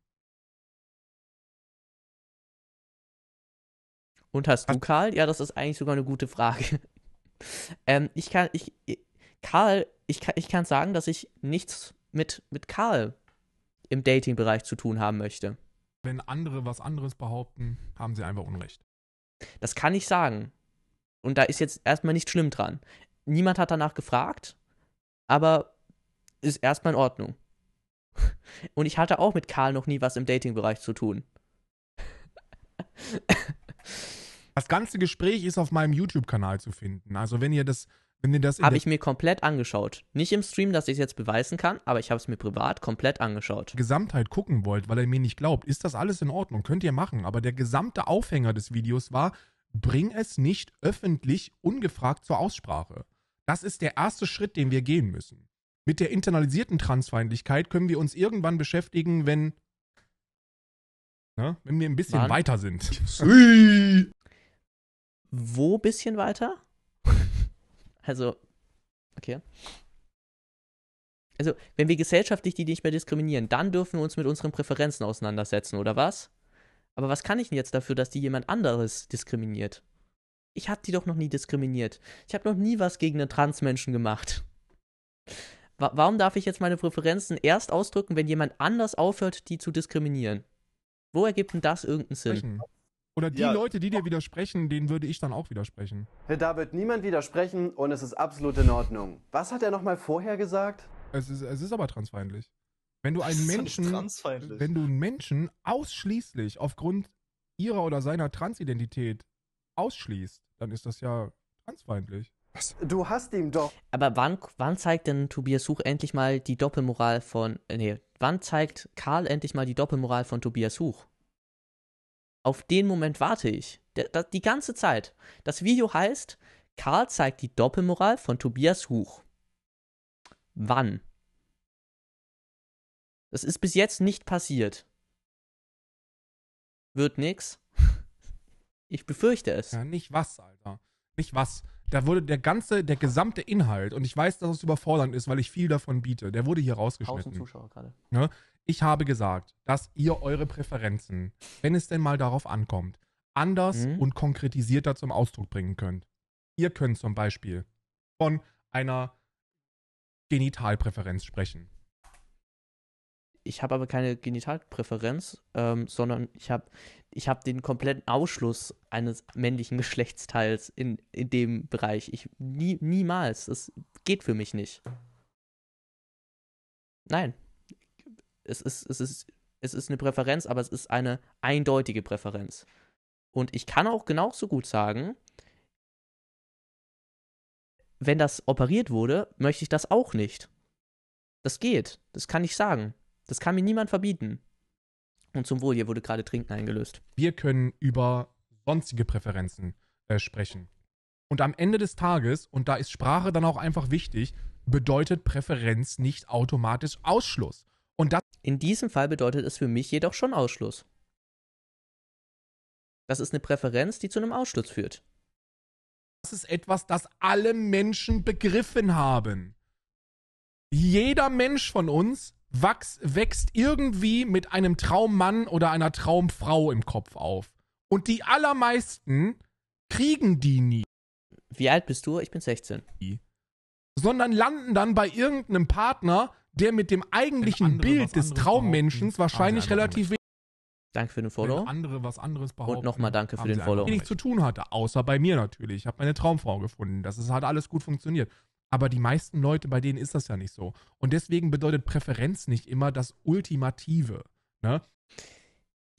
Und hast Ach. du Karl? Ja, das ist eigentlich sogar eine gute Frage. ähm, ich kann, ich, Karl, ich kann, ich kann sagen, dass ich nichts mit, mit Karl im Dating-Bereich zu tun haben möchte. Wenn andere was anderes behaupten, haben sie einfach Unrecht. Das kann ich sagen. Und da ist jetzt erstmal nichts schlimm dran. Niemand hat danach gefragt, aber ist erstmal in Ordnung. Und ich hatte auch mit Karl noch nie was im Dating-Bereich zu tun. Das ganze Gespräch ist auf meinem YouTube-Kanal zu finden. Also wenn ihr das, wenn ihr das habe ich mir komplett angeschaut. Nicht im Stream, dass ich es jetzt beweisen kann, aber ich habe es mir privat komplett angeschaut. Gesamtheit gucken wollt, weil ihr mir nicht glaubt, ist das alles in Ordnung, könnt ihr machen. Aber der gesamte Aufhänger des Videos war, bring es nicht öffentlich ungefragt zur Aussprache. Das ist der erste Schritt, den wir gehen müssen. Mit der internalisierten Transfeindlichkeit können wir uns irgendwann beschäftigen, wenn, ne, wenn wir ein bisschen Mann. weiter sind wo bisschen weiter? also, okay. Also, wenn wir gesellschaftlich die nicht mehr diskriminieren, dann dürfen wir uns mit unseren Präferenzen auseinandersetzen, oder was? Aber was kann ich denn jetzt dafür, dass die jemand anderes diskriminiert? Ich hab die doch noch nie diskriminiert. Ich hab noch nie was gegen einen Transmenschen gemacht. Wa warum darf ich jetzt meine Präferenzen erst ausdrücken, wenn jemand anders aufhört, die zu diskriminieren? Wo ergibt denn das irgendeinen Sinn? Oder die ja. Leute, die dir widersprechen, denen würde ich dann auch widersprechen. Da wird niemand widersprechen und es ist absolut in Ordnung. Was hat er nochmal vorher gesagt? Es ist, es ist aber transfeindlich. Wenn du einen Menschen, wenn du einen Menschen ausschließlich aufgrund ihrer oder seiner Transidentität ausschließt, dann ist das ja transfeindlich. Was? Du hast ihm doch. Aber wann, wann zeigt denn Tobias Huch endlich mal die Doppelmoral von. Äh, nee, wann zeigt Karl endlich mal die Doppelmoral von Tobias Huch? Auf den Moment warte ich. die ganze Zeit. Das Video heißt, Karl zeigt die Doppelmoral von Tobias Huch. Wann? Das ist bis jetzt nicht passiert. Wird nix. Ich befürchte es. Ja, nicht was, Alter. Nicht was. Da wurde der ganze, der gesamte Inhalt, und ich weiß, dass es überfordernd ist, weil ich viel davon biete, der wurde hier rausgeschnitten. 1000 Zuschauer gerade. Ne? Ich habe gesagt, dass ihr eure Präferenzen, wenn es denn mal darauf ankommt, anders mhm. und konkretisierter zum Ausdruck bringen könnt. Ihr könnt zum Beispiel von einer Genitalpräferenz sprechen. Ich habe aber keine Genitalpräferenz, ähm, sondern ich habe ich hab den kompletten Ausschluss eines männlichen Geschlechtsteils in, in dem Bereich. Ich nie, niemals. Das geht für mich nicht. Nein, es ist, es ist, es ist eine Präferenz, aber es ist eine eindeutige Präferenz. Und ich kann auch genauso gut sagen, wenn das operiert wurde, möchte ich das auch nicht. Das geht. Das kann ich sagen. Das kann mir niemand verbieten. Und zum Wohl, hier wurde gerade Trinken eingelöst. Wir können über sonstige Präferenzen äh, sprechen. Und am Ende des Tages, und da ist Sprache dann auch einfach wichtig, bedeutet Präferenz nicht automatisch Ausschluss. Und das In diesem Fall bedeutet es für mich jedoch schon Ausschluss. Das ist eine Präferenz, die zu einem Ausschluss führt. Das ist etwas, das alle Menschen begriffen haben. Jeder Mensch von uns wachs, wächst irgendwie mit einem Traummann oder einer Traumfrau im Kopf auf. Und die allermeisten kriegen die nie. Wie alt bist du? Ich bin 16. Sondern landen dann bei irgendeinem Partner, der mit dem eigentlichen Bild des Traummenschens wahrscheinlich ah, relativ wenig. Danke für den Follow. Andere was anderes behaupten. Und nochmal danke für den Follow. Wenig zu tun hatte, außer bei mir natürlich. Ich habe meine Traumfrau gefunden. Das ist, hat alles gut funktioniert. Aber die meisten Leute, bei denen ist das ja nicht so. Und deswegen bedeutet Präferenz nicht immer das Ultimative. Ne?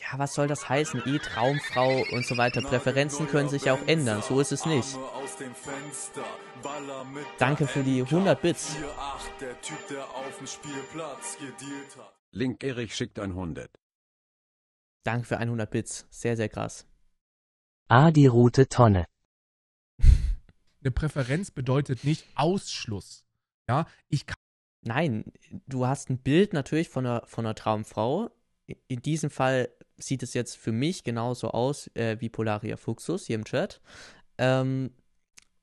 ja, was soll das heißen? E, Traumfrau und so weiter. Präferenzen können sich ja auch ändern. So ist es nicht. Danke für die 100 Bits. Link Erich schickt 100. Danke für 100 Bits. Sehr, sehr krass. Ah, die rote Tonne. Eine Präferenz bedeutet nicht Ausschluss. Ja, ich kann. Nein, du hast ein Bild natürlich von einer, von einer Traumfrau. In diesem Fall sieht es jetzt für mich genauso aus äh, wie Polaria Fuxus hier im Chat. Ähm,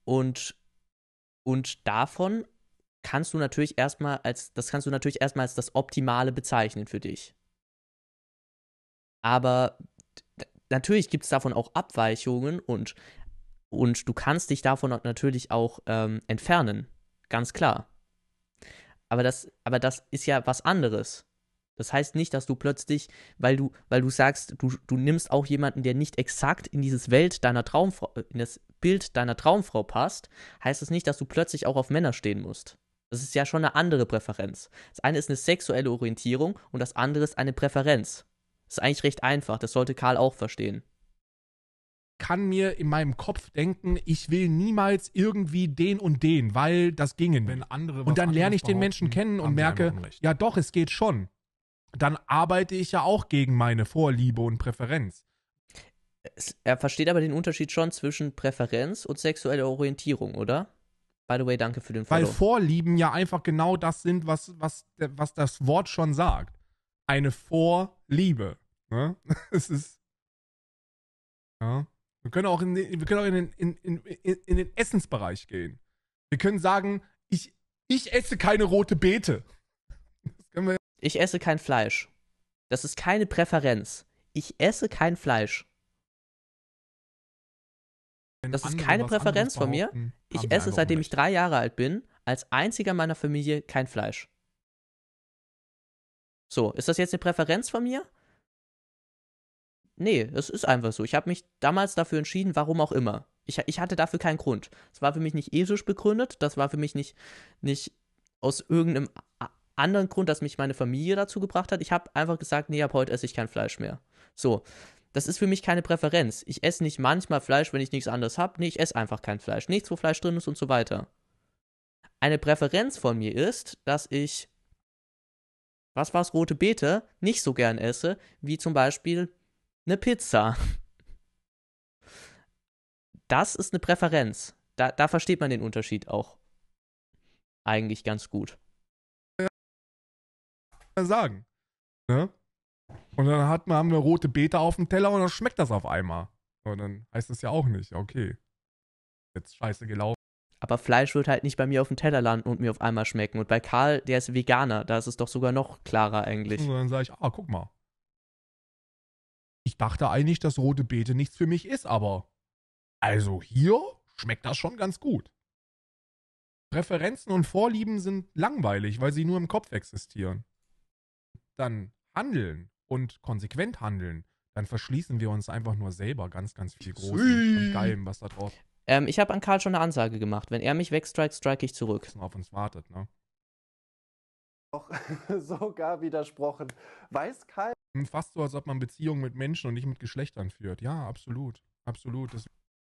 und, und davon kannst du natürlich erstmal als, das kannst du natürlich erstmal als das Optimale bezeichnen für dich. Aber natürlich gibt es davon auch Abweichungen und, und du kannst dich davon natürlich auch ähm, entfernen. Ganz klar. Aber das, aber das ist ja was anderes. Das heißt nicht, dass du plötzlich, weil du, weil du sagst, du, du nimmst auch jemanden, der nicht exakt in dieses Welt deiner Traumfrau, äh, in das Bild deiner Traumfrau passt, heißt das nicht, dass du plötzlich auch auf Männer stehen musst. Das ist ja schon eine andere Präferenz. Das eine ist eine sexuelle Orientierung und das andere ist eine Präferenz. Das ist eigentlich recht einfach, das sollte Karl auch verstehen kann mir in meinem Kopf denken, ich will niemals irgendwie den und den, weil das gingen. Wenn andere und dann lerne ich den Menschen kennen und merke, ja doch, es geht schon dann arbeite ich ja auch gegen meine Vorliebe und Präferenz. Er versteht aber den Unterschied schon zwischen Präferenz und sexueller Orientierung, oder? By the way, danke für den Follow. Weil Vorlieben ja einfach genau das sind, was, was, was das Wort schon sagt. Eine Vorliebe. Ne? Es ist. Ja. Wir können auch in den, wir können auch in den, in, in, in den Essensbereich gehen. Wir können sagen, ich, ich esse keine rote Beete. Ich esse kein Fleisch. Das ist keine Präferenz. Ich esse kein Fleisch. Wenn das ist keine Präferenz von mir. Ich esse, seitdem ich drei Jahre alt bin, als einziger meiner Familie kein Fleisch. So, ist das jetzt eine Präferenz von mir? Nee, es ist einfach so. Ich habe mich damals dafür entschieden, warum auch immer. Ich, ich hatte dafür keinen Grund. Es war für mich nicht ethisch begründet, das war für mich nicht, nicht aus irgendeinem anderen Grund, dass mich meine Familie dazu gebracht hat. Ich habe einfach gesagt, nee, ab heute esse ich kein Fleisch mehr. So. Das ist für mich keine Präferenz. Ich esse nicht manchmal Fleisch, wenn ich nichts anderes habe. Nee, ich esse einfach kein Fleisch. Nichts, wo Fleisch drin ist und so weiter. Eine Präferenz von mir ist, dass ich, was war's, rote Beete, nicht so gern esse, wie zum Beispiel eine Pizza. Das ist eine Präferenz. Da, da versteht man den Unterschied auch eigentlich ganz gut mehr sagen. Ne? Und dann hat man, haben wir rote Beete auf dem Teller und dann schmeckt das auf einmal. Und dann heißt das ja auch nicht, okay, jetzt scheiße gelaufen. Aber Fleisch wird halt nicht bei mir auf dem Teller landen und mir auf einmal schmecken. Und bei Karl, der ist Veganer, da ist es doch sogar noch klarer eigentlich. Und dann sage ich, ah, guck mal. Ich dachte eigentlich, dass rote Beete nichts für mich ist, aber also hier schmeckt das schon ganz gut. Präferenzen und Vorlieben sind langweilig, weil sie nur im Kopf existieren dann handeln und konsequent handeln, dann verschließen wir uns einfach nur selber ganz, ganz viel Großes und Geilem, was da drauf. Ähm, ich habe an Karl schon eine Ansage gemacht. Wenn er mich wegstrikt, strike ich zurück. Was auf uns wartet, ne? Auch sogar widersprochen. Weiß Karl. Hm, fast so, als ob man Beziehungen mit Menschen und nicht mit Geschlechtern führt. Ja, absolut. Absolut. Das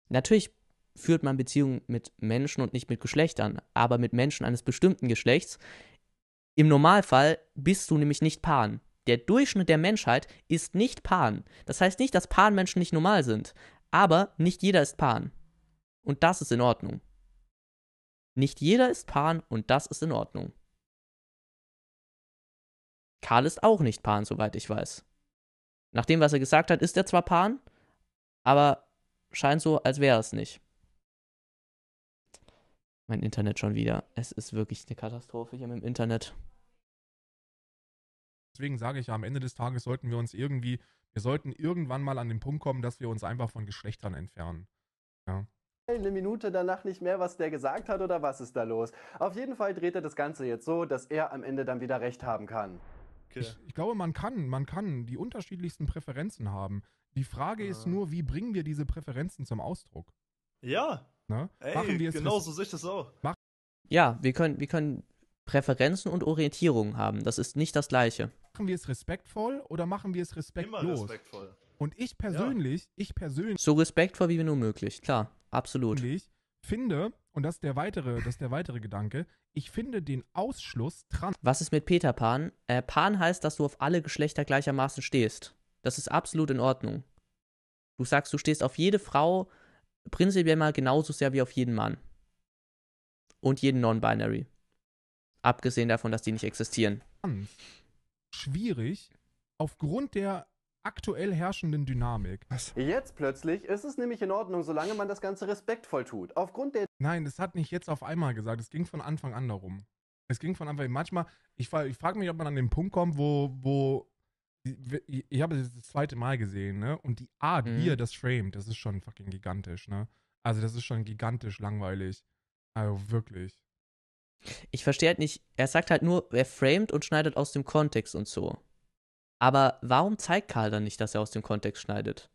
Natürlich führt man Beziehungen mit Menschen und nicht mit Geschlechtern, aber mit Menschen eines bestimmten Geschlechts, im Normalfall bist du nämlich nicht Pan. Der Durchschnitt der Menschheit ist nicht Pan. Das heißt nicht, dass Pan-Menschen nicht normal sind. Aber nicht jeder ist Pan. Und das ist in Ordnung. Nicht jeder ist Pan und das ist in Ordnung. Karl ist auch nicht Pan, soweit ich weiß. Nach dem, was er gesagt hat, ist er zwar Pan, aber scheint so, als wäre es nicht. Mein Internet schon wieder. Es ist wirklich eine Katastrophe hier mit dem Internet. Deswegen sage ich ja, am Ende des Tages sollten wir uns irgendwie, wir sollten irgendwann mal an den Punkt kommen, dass wir uns einfach von Geschlechtern entfernen. Ja. Eine Minute danach nicht mehr, was der gesagt hat oder was ist da los. Auf jeden Fall dreht er das Ganze jetzt so, dass er am Ende dann wieder recht haben kann. Okay. Ich, ich, glaube, man kann, man kann die unterschiedlichsten Präferenzen haben. Die Frage ja. ist ah. nur, wie bringen wir diese Präferenzen zum Ausdruck? Ja, Ne? Ey, machen wir es genau so sehe ich das auch. ja, wir können, wir können Präferenzen und Orientierungen haben. Das ist nicht das Gleiche. Machen wir es respektvoll oder machen wir es respektlos? Immer respektvoll. Und ich persönlich, ja. ich persönlich. So respektvoll wie nur möglich, klar, absolut. Ich finde, und das ist der weitere, das der weitere Gedanke, ich finde den Ausschluss trans. Was ist mit Peter Pan? Äh, Pan heißt, dass du auf alle Geschlechter gleichermaßen stehst. Das ist absolut in Ordnung. Du sagst, du stehst auf jede Frau, prinzipiell mal genauso sehr wie auf jeden Mann. Und jeden Non-Binary. Abgesehen davon, dass die nicht existieren. Schwierig, aufgrund der aktuell herrschenden Dynamik. Was? Jetzt plötzlich ist es nämlich in Ordnung, solange man das Ganze respektvoll tut. Aufgrund der. Nein, das hat nicht jetzt auf einmal gesagt. Es ging von Anfang an darum. Es ging von Anfang an. Manchmal, ich, ich frage mich, ob man an den Punkt kommt, wo, wo ich habe das, das zweite Mal gesehen, ne? Und die Art, mhm. wie er das framet, das ist schon fucking gigantisch, ne? Also das ist schon gigantisch langweilig. Also wirklich. Ich verstehe halt nicht, er sagt halt nur, er framet und schneidet aus dem Kontext und so. Aber warum zeigt Karl dann nicht, dass er aus dem Kontext schneidet?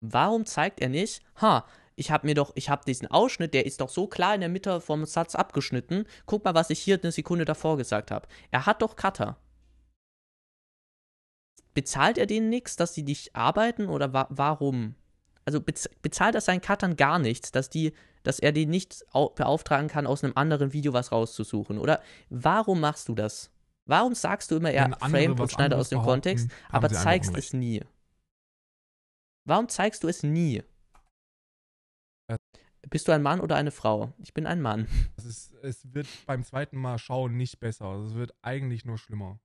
Warum zeigt er nicht, ha, ich hab mir doch, ich hab diesen Ausschnitt, der ist doch so klar in der Mitte vom Satz abgeschnitten, guck mal, was ich hier eine Sekunde davor gesagt habe. Er hat doch Cutter bezahlt er denen nichts, dass die nicht arbeiten oder wa warum? Also bez bezahlt er seinen Cuttern gar nichts, dass die, dass er die nicht beauftragen kann, aus einem anderen Video was rauszusuchen? Oder warum machst du das? Warum sagst du immer, er framet und schneidet aus dem Kontext, aber zeigst es nie? Warum zeigst du es nie? Äh. Bist du ein Mann oder eine Frau? Ich bin ein Mann. Ist, es wird beim zweiten Mal schauen nicht besser. es wird eigentlich nur schlimmer.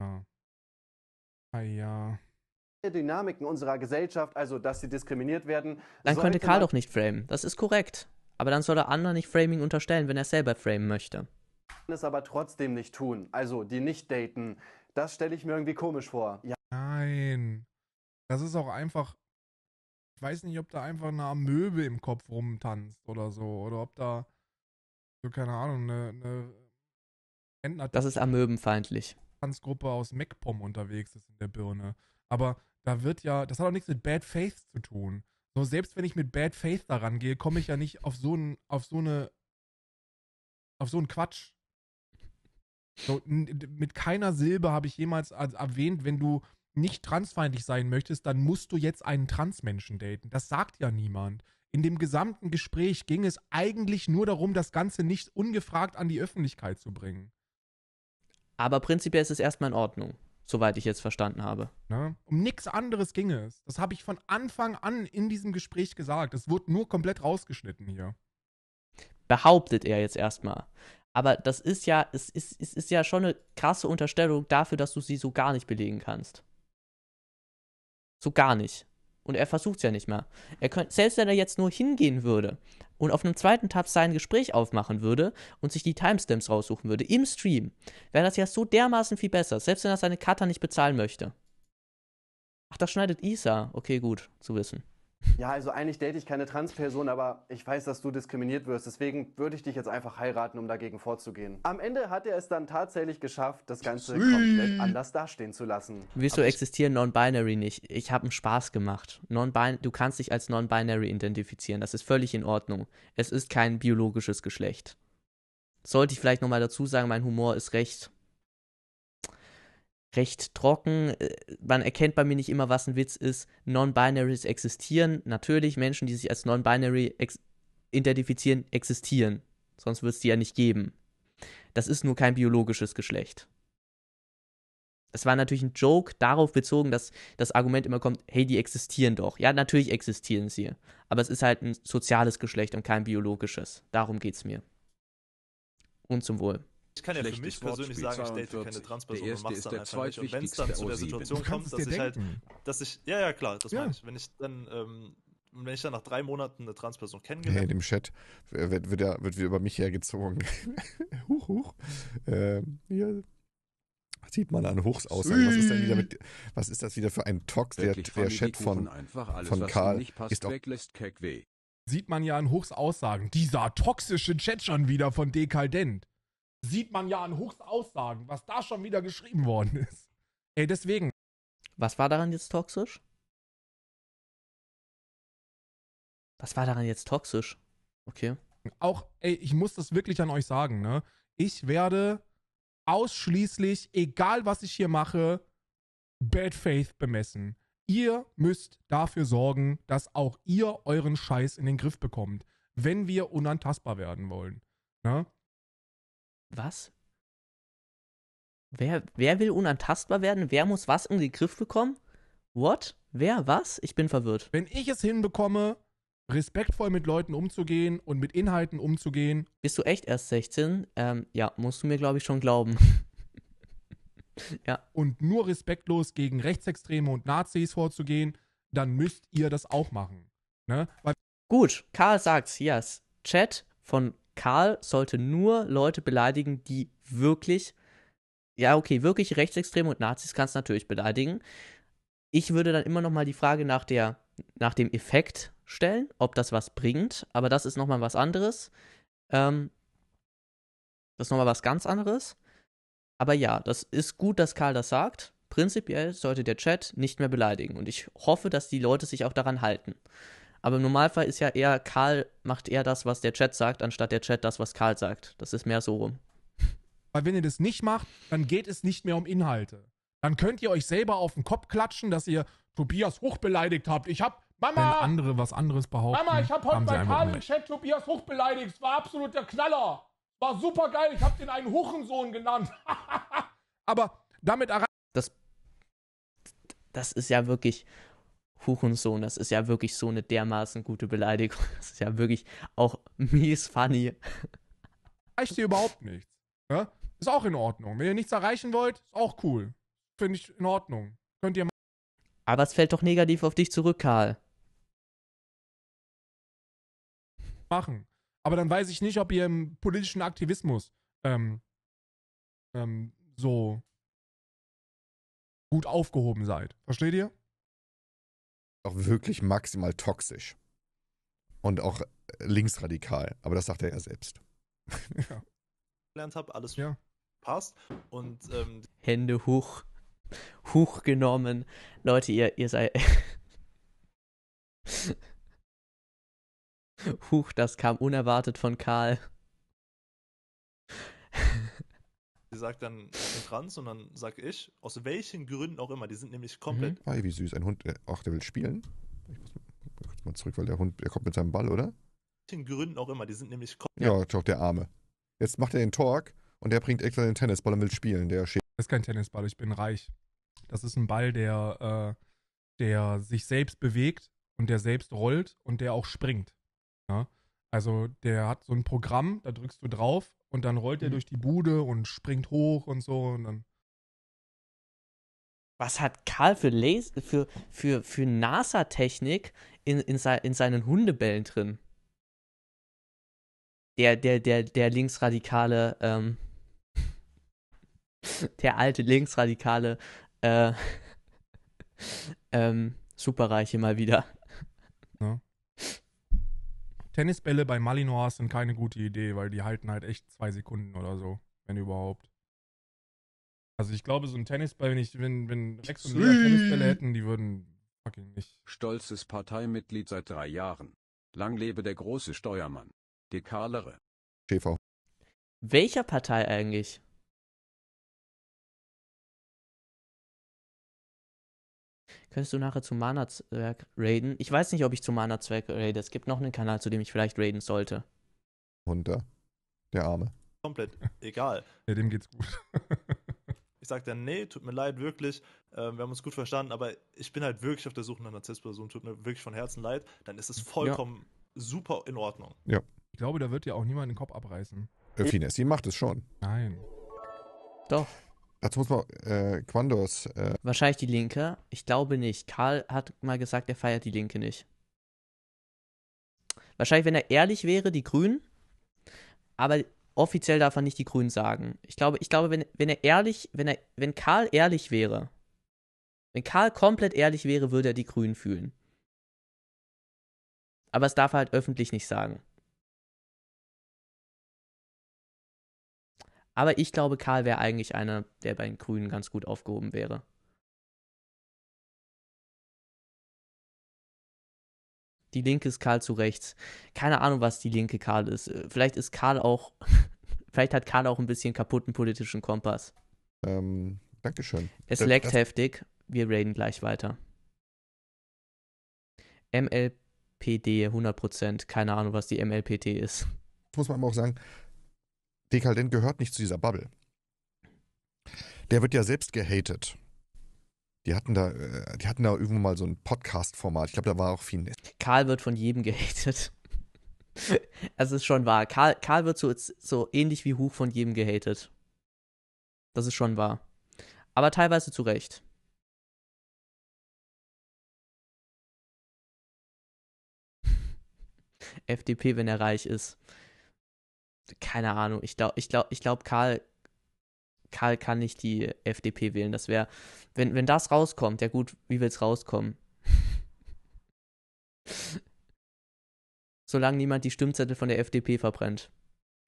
Ja. Ah, ja. Dynamiken unserer Gesellschaft, also dass sie diskriminiert werden. Dann könnte Karl doch nicht framen. Das ist korrekt. Aber dann soll er anderen nicht Framing unterstellen, wenn er selber framen möchte. Es aber trotzdem nicht tun. Also die nicht daten. Das stelle ich mir irgendwie komisch vor. Ja. Nein. Das ist auch einfach. Ich weiß nicht, ob da einfach eine Amöbe im Kopf rumtanzt oder so. Oder ob da. So, keine Ahnung, eine. eine das ist amöbenfeindlich. Tanzgruppe aus MacPom unterwegs ist in der Birne. Aber da wird ja, das hat auch nichts mit Bad Faith zu tun. So, selbst wenn ich mit Bad Faith daran gehe, komme ich ja nicht auf so einen, auf so eine, auf so einen Quatsch. So, mit keiner Silbe habe ich jemals erwähnt, wenn du nicht transfeindlich sein möchtest, dann musst du jetzt einen Transmenschen daten. Das sagt ja niemand. In dem gesamten Gespräch ging es eigentlich nur darum, das Ganze nicht ungefragt an die Öffentlichkeit zu bringen. Aber prinzipiell ist es erstmal in Ordnung, soweit ich jetzt verstanden habe. Na, ne? um nichts anderes ging es. Das habe ich von Anfang an in diesem Gespräch gesagt. Es wurde nur komplett rausgeschnitten hier. Behauptet er jetzt erstmal. Aber das ist ja, es ist, es ist ja schon eine krasse Unterstellung dafür, dass du sie so gar nicht belegen kannst. So gar nicht. Und er versucht es ja nicht mehr. Er könnt, selbst wenn er jetzt nur hingehen würde und auf einem zweiten Tab sein Gespräch aufmachen würde und sich die Timestamps raussuchen würde im Stream, wäre das ja so dermaßen viel besser, selbst wenn er seine Cutter nicht bezahlen möchte. Ach, das schneidet Isa. Okay, gut zu wissen. Ja, also eigentlich date ich keine Transperson, aber ich weiß, dass du diskriminiert wirst. Deswegen würde ich dich jetzt einfach heiraten, um dagegen vorzugehen. Am Ende hat er es dann tatsächlich geschafft, das Ganze Sweet. komplett anders dastehen zu lassen. Wieso existieren Non-Binary nicht? Ich habe einen Spaß gemacht. Non du kannst dich als Non-Binary identifizieren. Das ist völlig in Ordnung. Es ist kein biologisches Geschlecht. Sollte ich vielleicht nochmal dazu sagen, mein Humor ist recht recht trocken. Äh, man erkennt bei mir nicht immer, was ein Witz ist. Non-Binaries existieren. Natürlich, Menschen, die sich als Non-Binary ex identifizieren, existieren. Sonst würde es die ja nicht geben. Das ist nur kein biologisches Geschlecht. Es war natürlich ein Joke darauf bezogen, dass das Argument immer kommt, hey, die existieren doch. Ja, natürlich existieren sie. Aber es ist halt ein soziales Geschlecht und kein biologisches. Darum geht es mir. Und zum Wohl. Ich kann ja für mich persönlich sagen, ich date keine Transperson und mach's dann einfach nicht. Und wenn es dann zu der Situation kommt, dass ich halt, denken. halt, dass ich, ja, ja, klar, das ja. meine ich. Wenn ich dann, ähm, wenn ich dann nach drei Monaten eine Transperson kennengelernt habe. Hey, im Chat wird, wird, ja, wird wieder über mich hergezogen. huch, huch. Ähm, ja. Sieht man an Hochs aus. Was ist denn wieder mit, was ist das wieder für ein Tox? Der, der Chat von, alles, von Karl passt, ist auch, Sieht man ja an Hochs Aussagen. Dieser toxische Chat schon wieder von Dekadent sieht man ja an Hochs Aussagen, was da schon wieder geschrieben worden ist. Ey, deswegen. Was war daran jetzt toxisch? Was war daran jetzt toxisch? Okay. Auch, ey, ich muss das wirklich an euch sagen, ne? Ich werde ausschließlich, egal was ich hier mache, Bad Faith bemessen. Ihr müsst dafür sorgen, dass auch ihr euren Scheiß in den Griff bekommt, wenn wir unantastbar werden wollen. Ne? Was? Wer, wer will unantastbar werden? Wer muss was in den Griff bekommen? What? Wer was? Ich bin verwirrt. Wenn ich es hinbekomme, respektvoll mit Leuten umzugehen und mit Inhalten umzugehen. Bist du echt erst 16? Ähm, ja, musst du mir, glaube ich, schon glauben. ja. Und nur respektlos gegen Rechtsextreme und Nazis vorzugehen, dann müsst ihr das auch machen. Ne? Gut, Karl sagt's, yes. Chat von Karl sollte nur Leute beleidigen, die wirklich, ja, okay, wirklich Rechtsextreme und Nazis kannst du natürlich beleidigen. Ich würde dann immer noch mal die Frage nach, der, nach dem Effekt stellen, ob das was bringt, aber das ist noch mal was anderes. Ähm, das ist nochmal was ganz anderes. Aber ja, das ist gut, dass Karl das sagt. Prinzipiell sollte der Chat nicht mehr beleidigen und ich hoffe, dass die Leute sich auch daran halten. Aber im Normalfall ist ja eher, Karl macht eher das, was der Chat sagt, anstatt der Chat das, was Karl sagt. Das ist mehr so rum. Weil wenn ihr das nicht macht, dann geht es nicht mehr um Inhalte. Dann könnt ihr euch selber auf den Kopf klatschen, dass ihr Tobias hochbeleidigt habt. Ich hab Mama! Wenn andere was anderes behaupten. Mama, ich hab heute bei Karl im Chat Tobias hochbeleidigt. Es war absolut der Knaller. War super geil. Ich hab den einen Huchensohn genannt. Aber damit erreicht. Das, das ist ja wirklich. Hurensohn, das ist ja wirklich so eine dermaßen gute Beleidigung. Das ist ja wirklich auch mies funny. Reicht dir überhaupt nichts. Ne? Ist auch in Ordnung. Wenn ihr nichts erreichen wollt, ist auch cool. Finde ich in Ordnung. Könnt ihr Aber ah, es fällt doch negativ auf dich zurück, Karl. Machen. Aber dann weiß ich nicht, ob ihr im politischen Aktivismus ähm, ähm, so gut aufgehoben seid. Versteht ihr? auch wirklich maximal toxisch. Und auch äh, linksradikal. Aber das sagt er ja selbst. Ja. habe, alles ja. passt. Und ähm, Hände hoch, hoch genommen. Leute, ihr, ihr seid. Huch, das kam unerwartet von Karl. Die sagt dann ich bin trans und dann sag ich, aus welchen Gründen auch immer, die sind nämlich komplett. Mhm. Ah, wie süß, ein Hund, der, ach, der will spielen. Ich muss kurz mal zurück, weil der Hund, der kommt mit seinem Ball, oder? Aus welchen Gründen auch immer, die sind nämlich komplett. Ja, doch, der Arme. Jetzt macht er den Talk und der bringt extra den Tennisball und will spielen. Der Schä das ist kein Tennisball, ich bin reich. Das ist ein Ball, der, äh, der sich selbst bewegt und der selbst rollt und der auch springt. Ja? Ne? Also der hat so ein Programm, da drückst du drauf und dann rollt mhm. durch die Bude und springt hoch und so und dann. Was hat Karl für Laser, für, für, für NASA-Technik in, in, se in seinen Hundebällen drin? Der, der, der, der linksradikale, ähm, der alte linksradikale, äh, ähm, Superreiche mal wieder. Ja. Tennisbälle bei Malinois sind keine gute Idee, weil die halten halt echt zwei Sekunden oder so, wenn überhaupt. Also ich glaube, so ein Tennisball, wenn ich, wenn, wenn Rex und Lea Tennisbälle hätten, die würden fucking nicht. Stolzes Parteimitglied seit drei Jahren. Lang lebe der große Steuermann. Dekalere. Karlere. Schäfer. Welcher Partei eigentlich? könntest du nachher zum Mana-Zwerg raiden. Ich weiß nicht, ob ich zum Mana-Zwerg raide. Es gibt noch einen Kanal, zu dem ich vielleicht raiden sollte. Runter. Der Arme. Komplett egal. ja, dem geht's gut. ich sag dann, nee, tut mir leid, wirklich. Äh, wir haben uns gut verstanden, aber ich bin halt wirklich auf der Suche nach einer Cis-Person. Tut mir wirklich von Herzen leid. Dann ist es vollkommen ja. super in Ordnung. Ja. Ich glaube, da wird dir auch niemand den Kopf abreißen. Äh, Finesse macht es schon. Nein. Doch. Dazu muss man äh, Quandos. Äh Wahrscheinlich die Linke. Ich glaube nicht. Karl hat mal gesagt, er feiert die Linke nicht. Wahrscheinlich, wenn er ehrlich wäre, die Grünen. Aber offiziell darf er nicht die Grünen sagen. Ich glaube, ich glaube, wenn, wenn er ehrlich, wenn er, wenn Karl ehrlich wäre, wenn Karl komplett ehrlich wäre, würde er die Grünen fühlen. Aber es darf er halt öffentlich nicht sagen. Aber ich glaube, Karl wäre eigentlich einer, der bei den Grünen ganz gut aufgehoben wäre. Die Linke ist Karl zu rechts. Keine Ahnung, was die Linke Karl ist. Äh, vielleicht ist Karl auch, vielleicht hat Karl auch ein bisschen kaputten politischen Kompass. Ähm, Dankeschön. Es das, leckt das heftig. Wir reden gleich weiter. MLPD 100%. Keine Ahnung, was die MLPD ist. Muss man aber auch sagen, Dekalent gehört nicht zu dieser Bubble. Der wird ja selbst gehatet. Die hatten da, äh, die hatten da irgendwo mal so ein Podcast-Format. Ich glaube, da war auch viel. Karl wird von jedem gehatet. Es ist schon wahr. Karl, Karl wird so, so ähnlich wie Huch von jedem gehatet. Das ist schon wahr. Aber teilweise zu Recht. FDP, wenn er reich ist keine Ahnung, ich glaube, ich glaube, ich glaube, Karl, Karl kann nicht die FDP wählen. Das wäre, wenn, wenn das rauskommt, ja gut, wie will es rauskommen? Solange niemand die Stimmzettel von der FDP verbrennt.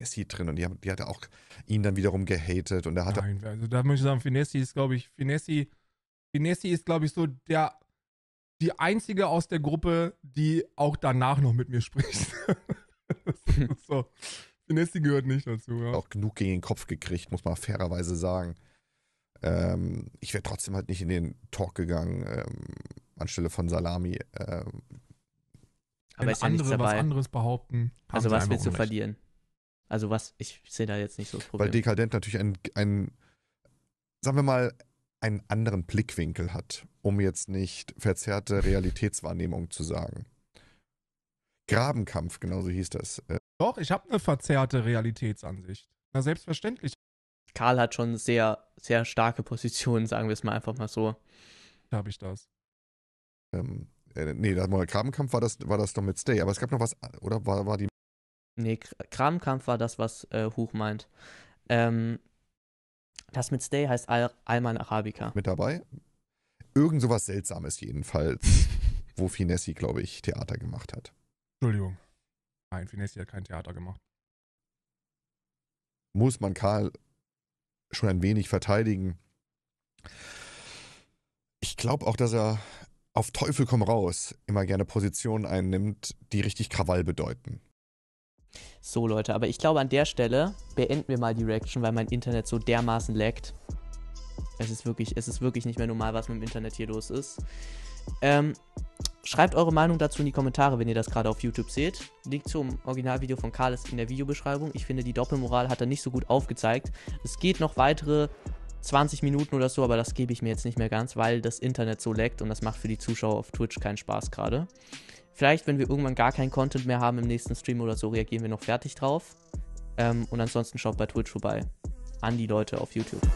Ist Nessie drin und die, haben, die hat auch ihn dann wiederum gehatet und er hat. Nein, also da muss ich sagen, Finessi ist, glaube ich, Finessi, Finessi ist, glaube ich, so der, die einzige aus der Gruppe, die auch danach noch mit mir spricht. so. Finesse gehört nicht dazu, ja. Auch genug gegen den Kopf gekriegt, muss man fairerweise sagen. Ähm, ich wäre trotzdem halt nicht in den Talk gegangen, ähm, anstelle von Salami. Ähm, aber ist ja andere, dabei. was anderes behaupten. Also was willst du Unrecht. verlieren? Also was, ich sehe da jetzt nicht so das Problem. Weil Dekadent natürlich einen, sagen wir mal, einen anderen Blickwinkel hat, um jetzt nicht verzerrte Realitätswahrnehmung zu sagen. Grabenkampf, genauso hieß das. Äh. Doch, ich habe eine verzerrte Realitätsansicht. Na, selbstverständlich. Karl hat schon sehr, sehr starke Positionen, sagen wir es mal einfach mal so. Da habe ich das. Ähm, äh, nee, der Grabenkampf war das, war das doch mit Stay, aber es gab noch was, oder war, war die. Nee, Grabenkampf war das, was äh, Huch meint. Ähm, das mit Stay heißt Al Alman Arabica. Mit dabei? Irgend sowas Seltsames jedenfalls, wo Finessi, glaube ich, Theater gemacht hat. Entschuldigung. Nein, Finessi hat kein Theater gemacht. Muss man Karl schon ein wenig verteidigen. Ich glaube auch, dass er auf Teufel komm raus immer gerne Positionen einnimmt, die richtig Krawall bedeuten. So Leute, aber ich glaube an der Stelle beenden wir mal die Reaction, weil mein Internet so dermaßen laggt. Es ist wirklich, es ist wirklich nicht mehr normal, was mit dem Internet hier los ist. Ähm, Schreibt eure Meinung dazu in die Kommentare, wenn ihr das gerade auf YouTube seht. Link zum Originalvideo von Karl ist in der Videobeschreibung. Ich finde, die Doppelmoral hat er nicht so gut aufgezeigt. Es geht noch weitere 20 Minuten oder so, aber das gebe ich mir jetzt nicht mehr ganz, weil das Internet so leckt und das macht für die Zuschauer auf Twitch keinen Spaß gerade. Vielleicht, wenn wir irgendwann gar keinen Content mehr haben im nächsten Stream oder so, reagieren wir noch fertig drauf. Ähm, und ansonsten schaut bei Twitch vorbei. An die Leute auf YouTube.